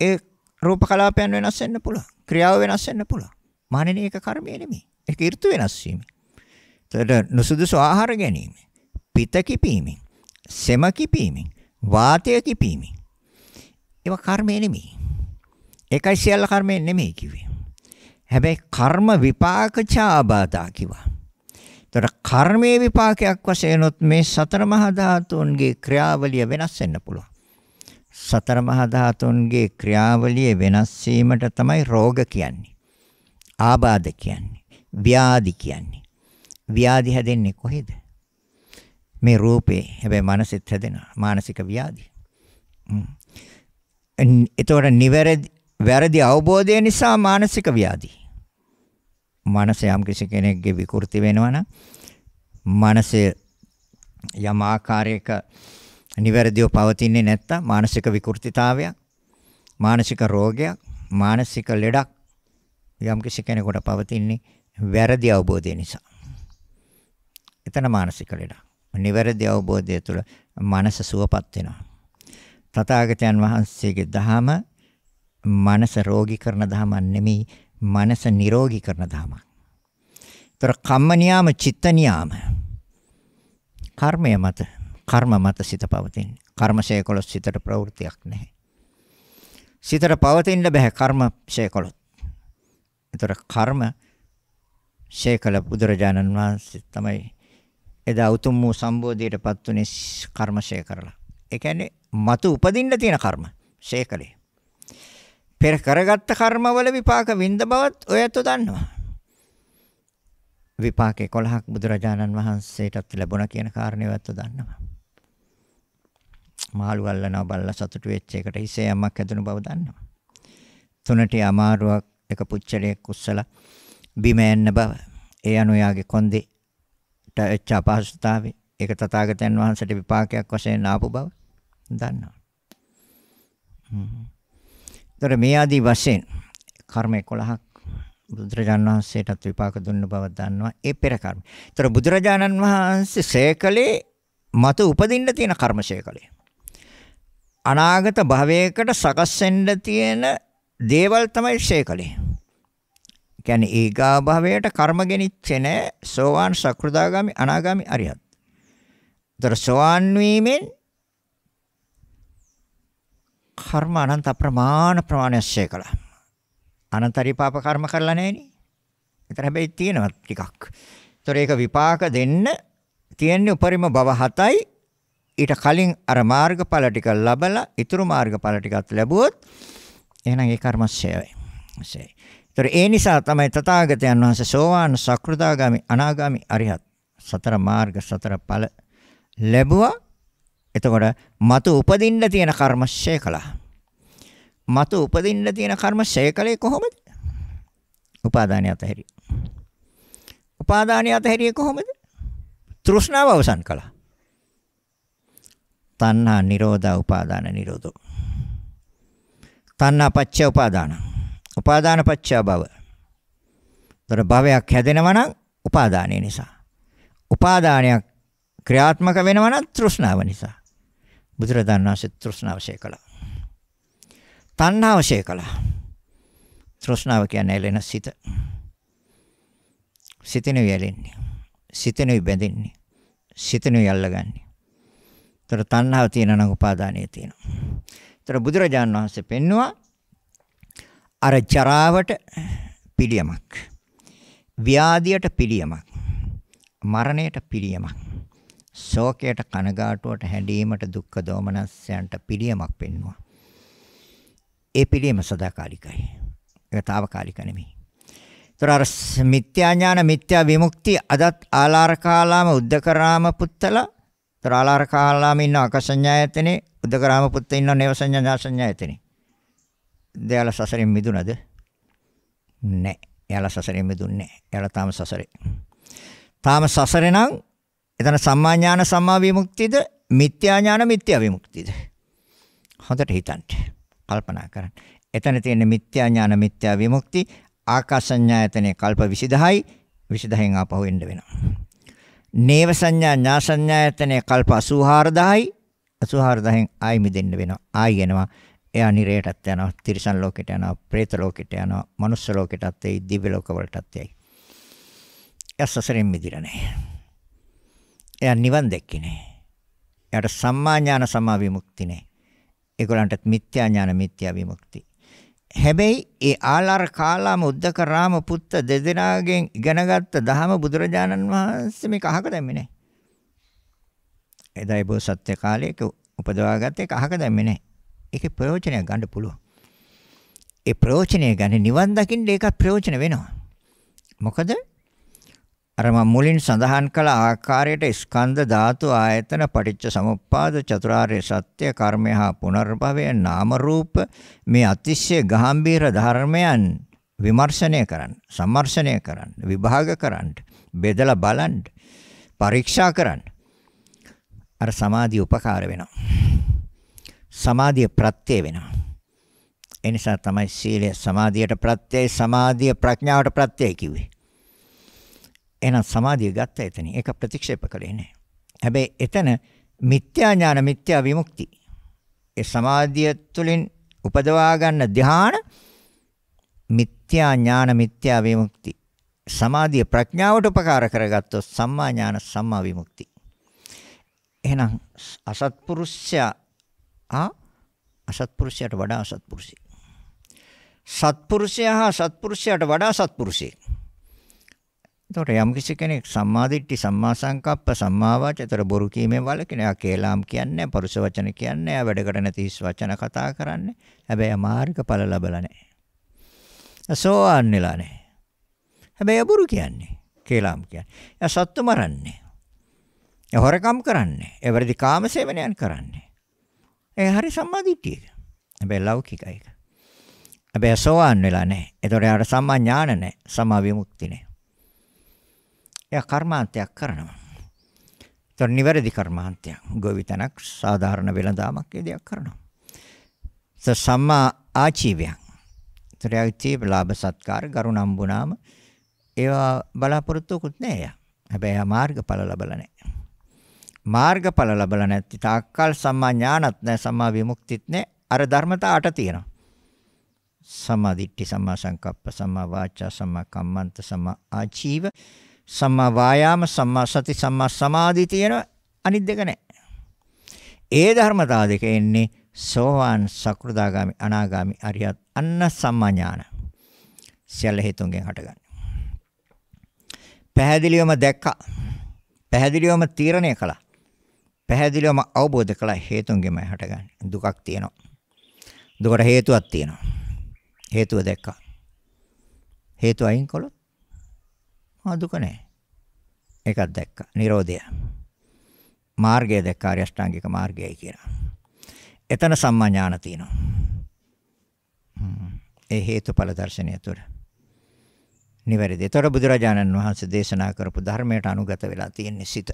ඒ රූප කලාපයන් වෙනස් වෙන්න පුළුවන්. ක්‍රියාව වෙනස් වෙන්න පුළුවන්. මහණෙනි ඒක කර්මය නෙමෙයි. ඒක ඍතු වෙනස් වීම. ඒතර නොසුදුසු ආහාර ගැනීම, පිත කිපීමෙන් සෙම කිපීමෙන් වාතය කිපීමෙන් ඒවා කර්මය නෙමෙයි. ඒකයි සියල්ල කර්මය නෙමෙයි කිව්වේ. හැබැයි කර්ම විපාක චාබාධා කිව්වා. ඒතර කර්මයේ විපාකයක් වශයෙන් උත් මේ සතර මහා ධාතුන්ගේ ක්‍රියාවලිය වෙනස් වෙන්න පුළුවන්. සතර මහා ධාතුන්ගේ ක්‍රියාවලිය වෙනස් වීමට තමයි රෝග කියන්නේ. ආබාධ කියන්නේ. ව්‍යාධි කියන්නේ. ව්‍යාධි හැදෙන්නේ කොහෙද? මේ රූපේ. හැබැයි මනසෙත් හැදෙනවා. මානසික ව්‍යාධි. එතකොට නිවැරදි වැරදි අවබෝධය නිසා මානසික ව්‍යාධි. මනස යම් කෙනෙක්ගේ විකෘති වෙනවා නම් මනස යම් ආකාරයක නිවැරදිව පවතින්නේ නැත්තම් මානසික විකෘතිතාවයක් මානසික රෝගයක් මානසික ලෙඩක් යම් කෙනෙකුට පවතින්නේ වැරදි අවබෝධය නිසා. එතන මානසික ලෙඩක්. නිවැරදි අවබෝධය තුළ මනස සුවපත් වෙනවා. තථාගතයන් වහන්සේගේ දහම මනස රෝගී කරන දහමක් නෙමෙයි මනස නිරෝගී කරන දහමක්. ඒතර කම්ම නියාම චිත්ත නියාම කර්මය මත කර්ම මත සිත පවතින. කර්මශය 11 සිතට ප්‍රවෘත්තියක් නැහැ. සිතට පවතින්න බෑ කර්මශය 11. ඒතර කර්ම ශේකල බුදුරජාණන් වහන්සේ තමයි එදා උතුම් වූ සම්බෝධියටපත් උනේ කර්ම ශේ කරලා. ඒ කියන්නේ මතු උපදින්න තියෙන කර්ම ශේකලේ. පෙර කරගත්ත කර්මවල විපාක විඳ බවත් ඔයත් දන්නවා. විපාක 11ක් බුදුරජාණන් වහන්සේටත් ලැබුණා කියන කාරණේවත් දන්නවා. මාළු අල්ලනවා බල්ලා සතුටු වෙච්ච එකට හිසේ යමක් ඇදුණු බව දන්නවා. තුනට අමාරුවක් එක පුච්චලයක් උස්සලා බිම යන්න බව. ඒ අනුයාගේ කොන්දේ ට වෙච්ච අපහසුතාවේ ඒක තථාගතයන් වහන්සේට විපාකයක් වශයෙන් ආපු බව දන්නවා. හ්ම්. මේ ආදී වශයෙන් කර්ම 11ක් බුදුරජාණන් වහන්සේටත් විපාක දුන්න බව දන්නවා ඒ පෙර කර්ම. ඒතර බුදුරජාණන් වහන්සේ සේකලේ මත උපදින්න තියෙන කර්ම සේකලේ. අනාගත භවයකට සකස් වෙන්න තියෙන දේවල් තමයි සේකලේ. කියන්නේ ඊගා භවයට කර්ම ගෙනිච්චේ නැහැ සෝවාන් සකෘදාගාමි අනාගාමි අරිහත්. ඒතර සෝවාන් වීමෙන් කර්ම අනන්ත ප්‍රමාණ ප්‍රමාණයක් ශේ කළා. අනන්තරි පාප කර්ම කරලා නැහෙනි. ඒතර හැබැයි තියෙනවා ටිකක්. ඒතර ඒක විපාක දෙන්න තියෙන්නේ උපරිම භව හතයි ඊට කලින් අර මාර්ගඵල ටික ලැබලා ඊතුරු මාර්ගඵල ටිකත් ලැබුවොත් එහෙනම් ඒ කර්මශය වෙයි. ඒතර ඒ නිසා තමයි තථාගතයන් වහන්සේ සෝවාන් සකෘදාගාමි අනාගාමි අරිහත් සතර මාර්ග සතර ඵල ලැබුවා. එතකොට මතු උපදින්න තියෙන කර්ම ශේකලා. මතු උපදින්න තියෙන කර්ම ශේකලේ කොහොමද? උපාදානිය අතහැරිය. උපාදානිය අතහැරියේ කොහොමද? තෘෂ්ණාව අවසන් කළා. තණ්හා නිරෝධා උපාදාන නිරෝධෝ. තණ්හා පච්ච උපාදාන. උපාදාන පත්‍ය භව. ඒතර භවයක් හැදෙනවා නම් උපාදානය නිසා. උපාදානයක් ක්‍රියාත්මක වෙනවා නම් තෘෂ්ණාව නිසා. බුදුරජාණන් වහන්සේ තෘෂ්ණාව ශේකලා. තණ්හාව ශේකලා. තෘෂ්ණාව කියන්නේ එළෙන සිත. සිතෙනු යැලෙන්නේ. සිතෙනු බැඳෙන්නේ. සිතෙනු යල්ලගන්නේ. ඒතර තණ්හාව තියෙනවා නම් උපාදානය තියෙනවා. ඒතර බුදුරජාණන් වහන්සේ පෙන්නවා අර චරාවට පිළියමක්. ව්‍යාධියට පිළියමක්. මරණයට පිළියමක්. ශෝකයට කනගාටුවට හැඬීමට දුක්ඛ දෝමනස්යන්ට පිළියමක් පෙන්වුවා. ඒ පිළියම සදාකාලිකයි. ඒක తాවකාලික නෙමෙයි. ඒතර අර මිත්‍යා ඥාන මිත්‍යා විමුක්ති අදත් ආලාරකාලාම උද්දකරාම පුත්තලා ඒතර ආලාරකාලාම ඉන්න අකසඤ්ඤායතනේ උද්දකරාම පුත්ත ඉන්න නේවසඤ්ඤා ඥාසඤ්ඤායතනේ එයාලා සසරෙන් මිදුණද? නැහැ. එයාලා සසරෙන් මිදුන්නේ නැහැ. එයාලා තාම සසරේ. තාම සසරේ නම් එතන සම්මා ඥාන සම්මා විමුක්තියද මිත්‍යා ඥාන මිත්‍යා විමුක්තියද? හොඳට හිතන්න. කල්පනා කරන්න. එතන තියෙන මිත්‍යා ඥාන මිත්‍යා විමුක්ති ආකාසඤ්ඤායතනේ කල්ප 20යි 20න් ආපහු එන්න වෙනවා. නේව සංඥා ඥාසඤ්ඤායතනේ කල්ප 84000යි 84000න් ආයි මිදෙන්න වෙනවා. ආයි යනවා. එයා නිරයටත් යනවා, තිරිසන් ලෝකෙට යනවා, പ്രേත ලෝකෙට යනවා, මනුස්ස ලෝකෙටත් එයි, දිව්‍ය ලෝකවලටත් එයි. එයා සසරෙන් මිදිලා නැහැ. එයා නිවන් දැක්කේ නැහැ. එයාට සම්මා ඥාන සමා විමුක්ති නැහැ. ඒගොල්ලන්ට මිත්‍යා ඥාන මිත්‍යා විමුක්ති. හැබැයි ඒ ආලාර කාලාම උද්දක රාම පුත්ත දෙදෙනාගෙන් ඉගෙනගත්ත දහම බුදුරජාණන් වහන්සේ මේක අහක දැම්මේ නැහැ. එදා ඒ බෝසත්ත්ව කාලයක උපදවාගත්ත එක අහක දැම්මේ නැහැ. ඒකේ ප්‍රයෝජනයක් ගන්න පුළුවන්. ඒ ප්‍රයෝජනය ගන්න නිවන් දකින්න ඒකත් ප්‍රයෝජන වෙනවා. මොකද අර මම මුලින් සඳහන් කළ ආකාරයට ස්කන්ධ ධාතු ආයතන පටිච්ච සමුප්පාද චතුරාර්ය සත්‍ය කර්මය හා පුනර්භවය නාම රූප මේ අතිශය ගැඹීර ධර්මයන් විමර්ශනය කරන්න සම්මර්ෂණය කරන්න විභාග කරන්න බෙදලා බලන්න පරීක්ෂා කරන්න අර සමාධිය උපකාර වෙනවා සමාධිය ප්‍රත්‍ය වෙනවා. ඒ නිසා තමයි සීලය සමාධියට ප්‍රත්‍යයි සමාධිය ප්‍රඥාවට ප්‍රත්‍යයි කිව්වේ. එහෙනම් සමාධිය ගත්ත එතන ඒක ප්‍රතික්ෂේප කළේ නැහැ. හැබැයි එතන මිත්‍යා ඥාන මිත්‍යා විමුක්ති. ඒ සමාධිය තුළින් උපදවා ගන්න ධාන මිත්‍යා ඥාන මිත්‍යා විමුක්ති. සමාධිය ප්‍රඥාවට උපකාර කරගත්තොත් සම්මා ඥාන සම්මා විමුක්ති. එහෙනම් අසත්පුරුෂයා ආ අසත්පුරුෂයාට වඩා අසත්පුරුෂයෙක්. සත්පුරුෂයා හා සත්පුරුෂයාට වඩා සත්පුරුෂයෙක්. එතකොට යම් කිසි කෙනෙක් සම්මාදිට්ඨි සම්මා සංකප්ප සම්මා වාචතර බොරු කීමෙන් වළකින. එයා කේලාම් කියන්නේ නැහැ, පරුෂ වචන කියන්නේ නැහැ, වැඩකට නැති හිස් වචන කතා කරන්නේ. හැබැයි මාර්ගඵල ලැබලා නැහැ. සෝවාන් වෙලා නැහැ. හැබැයි බොරු කියන්නේ, කේලාම් කියන්නේ. එයා සත්තු මරන්නේ. එයා හොරකම් කරන්නේ. එයා වැඩි කාමසේවනයන් කරන්නේ. ඒ හරි සම්මාදිටියක. හැබැයි ලෞකිකයි ඒක. හැබැයි සෝවන් වෙලා නැහැ. ඒතොර යාට සම්මා ඥාන නැහැ. සම්මා විමුක්ති නැහැ. එයා කර්මාන්තයක් කරනවා. ඒතොර නිවැරදි කර්මාන්තයක්. ගොවිතැනක් සාධාරණ වෙළඳාමක් ඒ දෙයක් කරනවා. ඒතොර සම්මා ආචීවයක්. ඒතොර යාගේ ජීව ලාභ සත්කාර ගරු නම්බුනාම ඒවා බලාපොරොත්තුකුත් නැහැ එයා. හැබැයි ආ මාර්ගඵල ලැබලා නැහැ. මාර්ගඵල ලැබලා නැති තාක්කල් සම්මා ඥානත් නැහැ සම්මා විමුක්තිත් නැහැ අර ධර්මතා අට තියෙනවා සම්මා දිට්ඨි සම්මා සංකප්ප සම්මා වාචා සම්මා කම්මන්ත සම්මා ආජීව සම්මා වායාම සම්මා සති සම්මා සමාධි තියෙනවා අනිත් දෙක නැහැ ඒ ධර්මතා දෙක එන්නේ සෝවාන් සකෘදාගාමි අනාගාමි අරියත් අන්න සම්මා ඥාන සියල්ල හේතුන්ගෙන් හටගන්නේ පැහැදිලිවම දැක්කා පැහැදිලිවම තීරණය කළා පැහැදිලිවම අවබෝධ කළා හේතුන්ගෙමයි හටගන්නේ. දුකක් තියෙනවා. දුකට හේතුවක් තියෙනවා. හේතුව දැක්කා. හේතු අයින් කළොත් මා දුක නැහැ. එකක් දැක්කා. Nirodha. මාර්ගය දැක්කා ආර්ය අෂ්ටාංගික මාර්ගයයි කියලා. එතන සම්මා ඥාන තියෙනවා. ඒ හේතුඵල දර්ශනය තුළ. නිවැරදි. ඒතර බුදුරජාණන් වහන්සේ දේශනා කරපු ධර්මයට අනුගත වෙලා තියෙන සිත.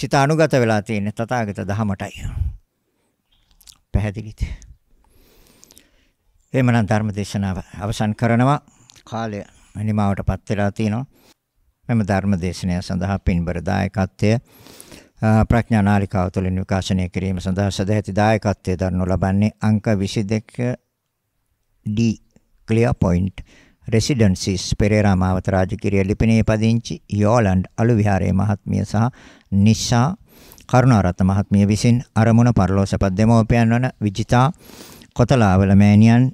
සිත අනුගත වෙලා තියෙන්නේ තථාගත ධහමටයි. පැහැදිලිද? එහෙමනම් ධර්ම දේශනාව අවසන් කරනවා. කාලය නිමාවටපත් වෙලා තිනවා. මෙම ධර්ම දේශනය සඳහා පින්බර දායකත්වය ප්‍රඥා නාලිකාව තුළින් විකාශනය කිරීම සඳහා සදැහැති දායකත්වය දරනු ලබන්නේ අංක 22 D clear point රෙසිඩන්සිස් පෙරේරා මාවත රාජකීය ලිපිණේ පදිංචි යෝලන්ඩ් අලු විහාරයේ මහත්මිය සහ නිසා කරුණාරත්න මහත්මිය විසින් අරමුණ පරිලෝසපත් දෙමෝපියන් වන විජිතා කොතලාවල මෑණියන්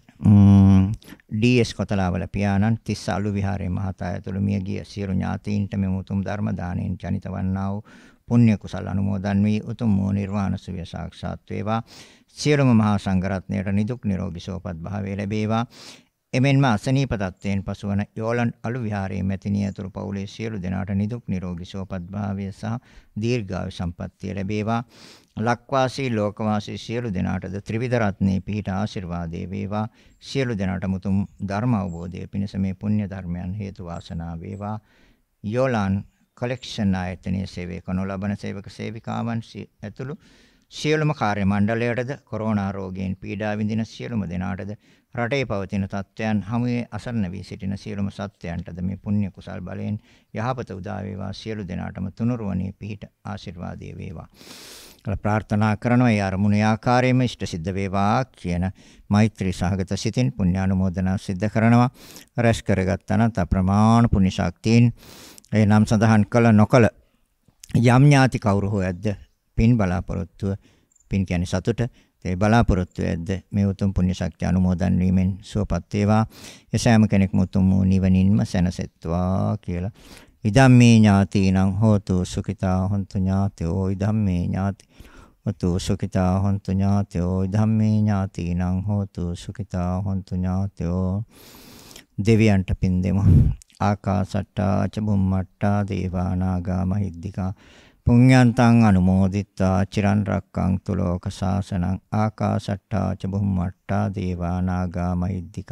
ඩීඑස් කොතලාවල පියාණන් තිස්ස අලු විහාරයේ මහතා ඇතුළු මිය ගිය සියලු ඥාතීන්ට මෙම උතුම් ධර්ම දාණයෙන් ජනිත වන්නා වූ පුණ්‍ය කුසල අනුමෝදන් වී උතුම් වූ නිර්වාණ සුවය සාක්ෂාත් වේවා සියලුම මහා සංඝරත්නයට නිදුක් නිරෝගී සුවපත් භාවය ලැබේවා එමෙන්ම අසනීප තත්වයෙන් පසුවන යෝලන් අලු විහාරයේ මැතිණිය ඇතුළු පවුලේ සියලු දෙනාට නිදුක් නිරෝගී සුවපත්භාවය සහ දීර්ඝායු සම්පන්නිය ලැබේවා. ලක්වාසී ලෝකවාසී සියලු දෙනාටද ත්‍රිවිධ රත්නේ පිහිට ආශිර්වාදේ වේවා. සියලු දෙනාට මුතුම් ධර්ම අවබෝධය පිණිස මේ පුණ්‍ය ධර්මයන් හේතු වාසනා වේවා. යෝලන් collection ආයතනයේ සේවය කරන ලබන සේවක සේවිකාවන් ඇතුළු සියලුම කාර්ය මණ්ඩලයටද කොරෝනා රෝගයෙන් පීඩා විඳින සියලුම දෙනාටද රටේ පවතින තත්ත්වයන් හමුවේ අසරණ වී සිටින සියලුම සත්ත්වයන්ටද මේ පුණ්‍ය කුසල් බලයෙන් යහපත උදා වේවා සියලු දෙනාටම තුනුරුවනේ පිහිට ආශිර්වාදයේ වේවා කියලා ප්‍රාර්ථනා කරනවා ඒ අරමුණේ ආකාරයෙන්ම ඉෂ්ට සිද්ධ වේවා කියන මෛත්‍රී සහගත සිතින් පුණ්‍යානුමෝදනා සිද්ධ කරනවා රැස් කරගත් අනන්ත අප්‍රමාණ පුණ්‍ය ශක්තියින් ඒ නම් සඳහන් කළ නොකළ යම් ඥාති කවුරු හොයද්ද පින් බලාපොරොත්තුව පින් කියන්නේ සතුට ඒ බලාපොරොත්තු ඇද්ද මේ උතුම් පුණ්‍ය ශක්තිය අනුමෝදන් වීමෙන් සුවපත් වේවා එසෑම කෙනෙක් මුතුම් වූ නිවනින්ම සැනසෙත්වා කියලා ඉදම්මේ ඥාතිනං හෝතු සුඛිතා හොන්තු ඥාතෝ ඉදම්මේ ඥාති හෝතු සුඛිතා හොන්තු ඥාතෝ ඉදම්මේ ඥාතිනං හෝතු සුඛිතා හොන්තු ඥාතෝ දෙවියන්ට පින් දෙමු ආකාසට්ටා චබුම්මට්ටා දේවානාගා මහිද්దికා පුඤ්ඤාන්තං අනුමෝදිත්වා චිරන් රක්ඛන්තු ලෝක සාසනං ආකාශට්ටා ච බුම්මට්ටා දේවා නාග මහිද්దిక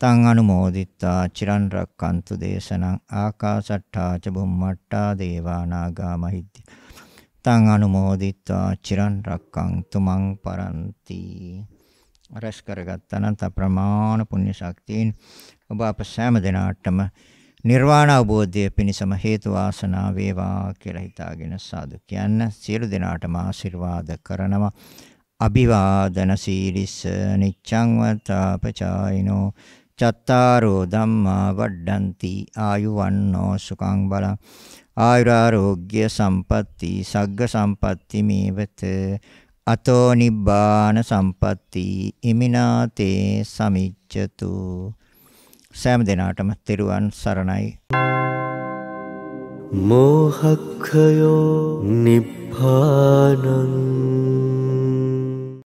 තං අනුමෝදිත්වා චිරන් රක්ඛන්තු දේශනං ආකාශට්ටා ච බුම්මට්ටා දේවා නාග මහිද්దిక තං අනුමෝදිත්වා චිරන් රක්ඛන්තු මං පරන්ති රැස් කරගත්තා නම් ප්‍රමාණ පුණ්‍ය ශක්තියින් ඔබ අප සෑම දිනාටම නිර්වාණ අවබෝධය පිණිසම හේතු වාසනා වේවා කියලා හිතාගෙන සාදු කියන්න සියලු දෙනාටම ආශිර්වාද කරනවා අභිවාදන සීලිස නිච්ඡං වතාපචායිනෝ චත්තාරෝ ධම්මා වඩ්ඩಂತಿ ආයු වන්නෝ සුඛං බලං ආයුරාෝග්‍ය සම්පatti සග්ග සම්පatti මේවත අතෝ නිබ්බාන සම්පatti ඉමිනාතේ සමිච්ඡතු සෑම දිනාටම තෙරුවන් සරණයි. මෝහක්ඛයෝ නිබ්බානං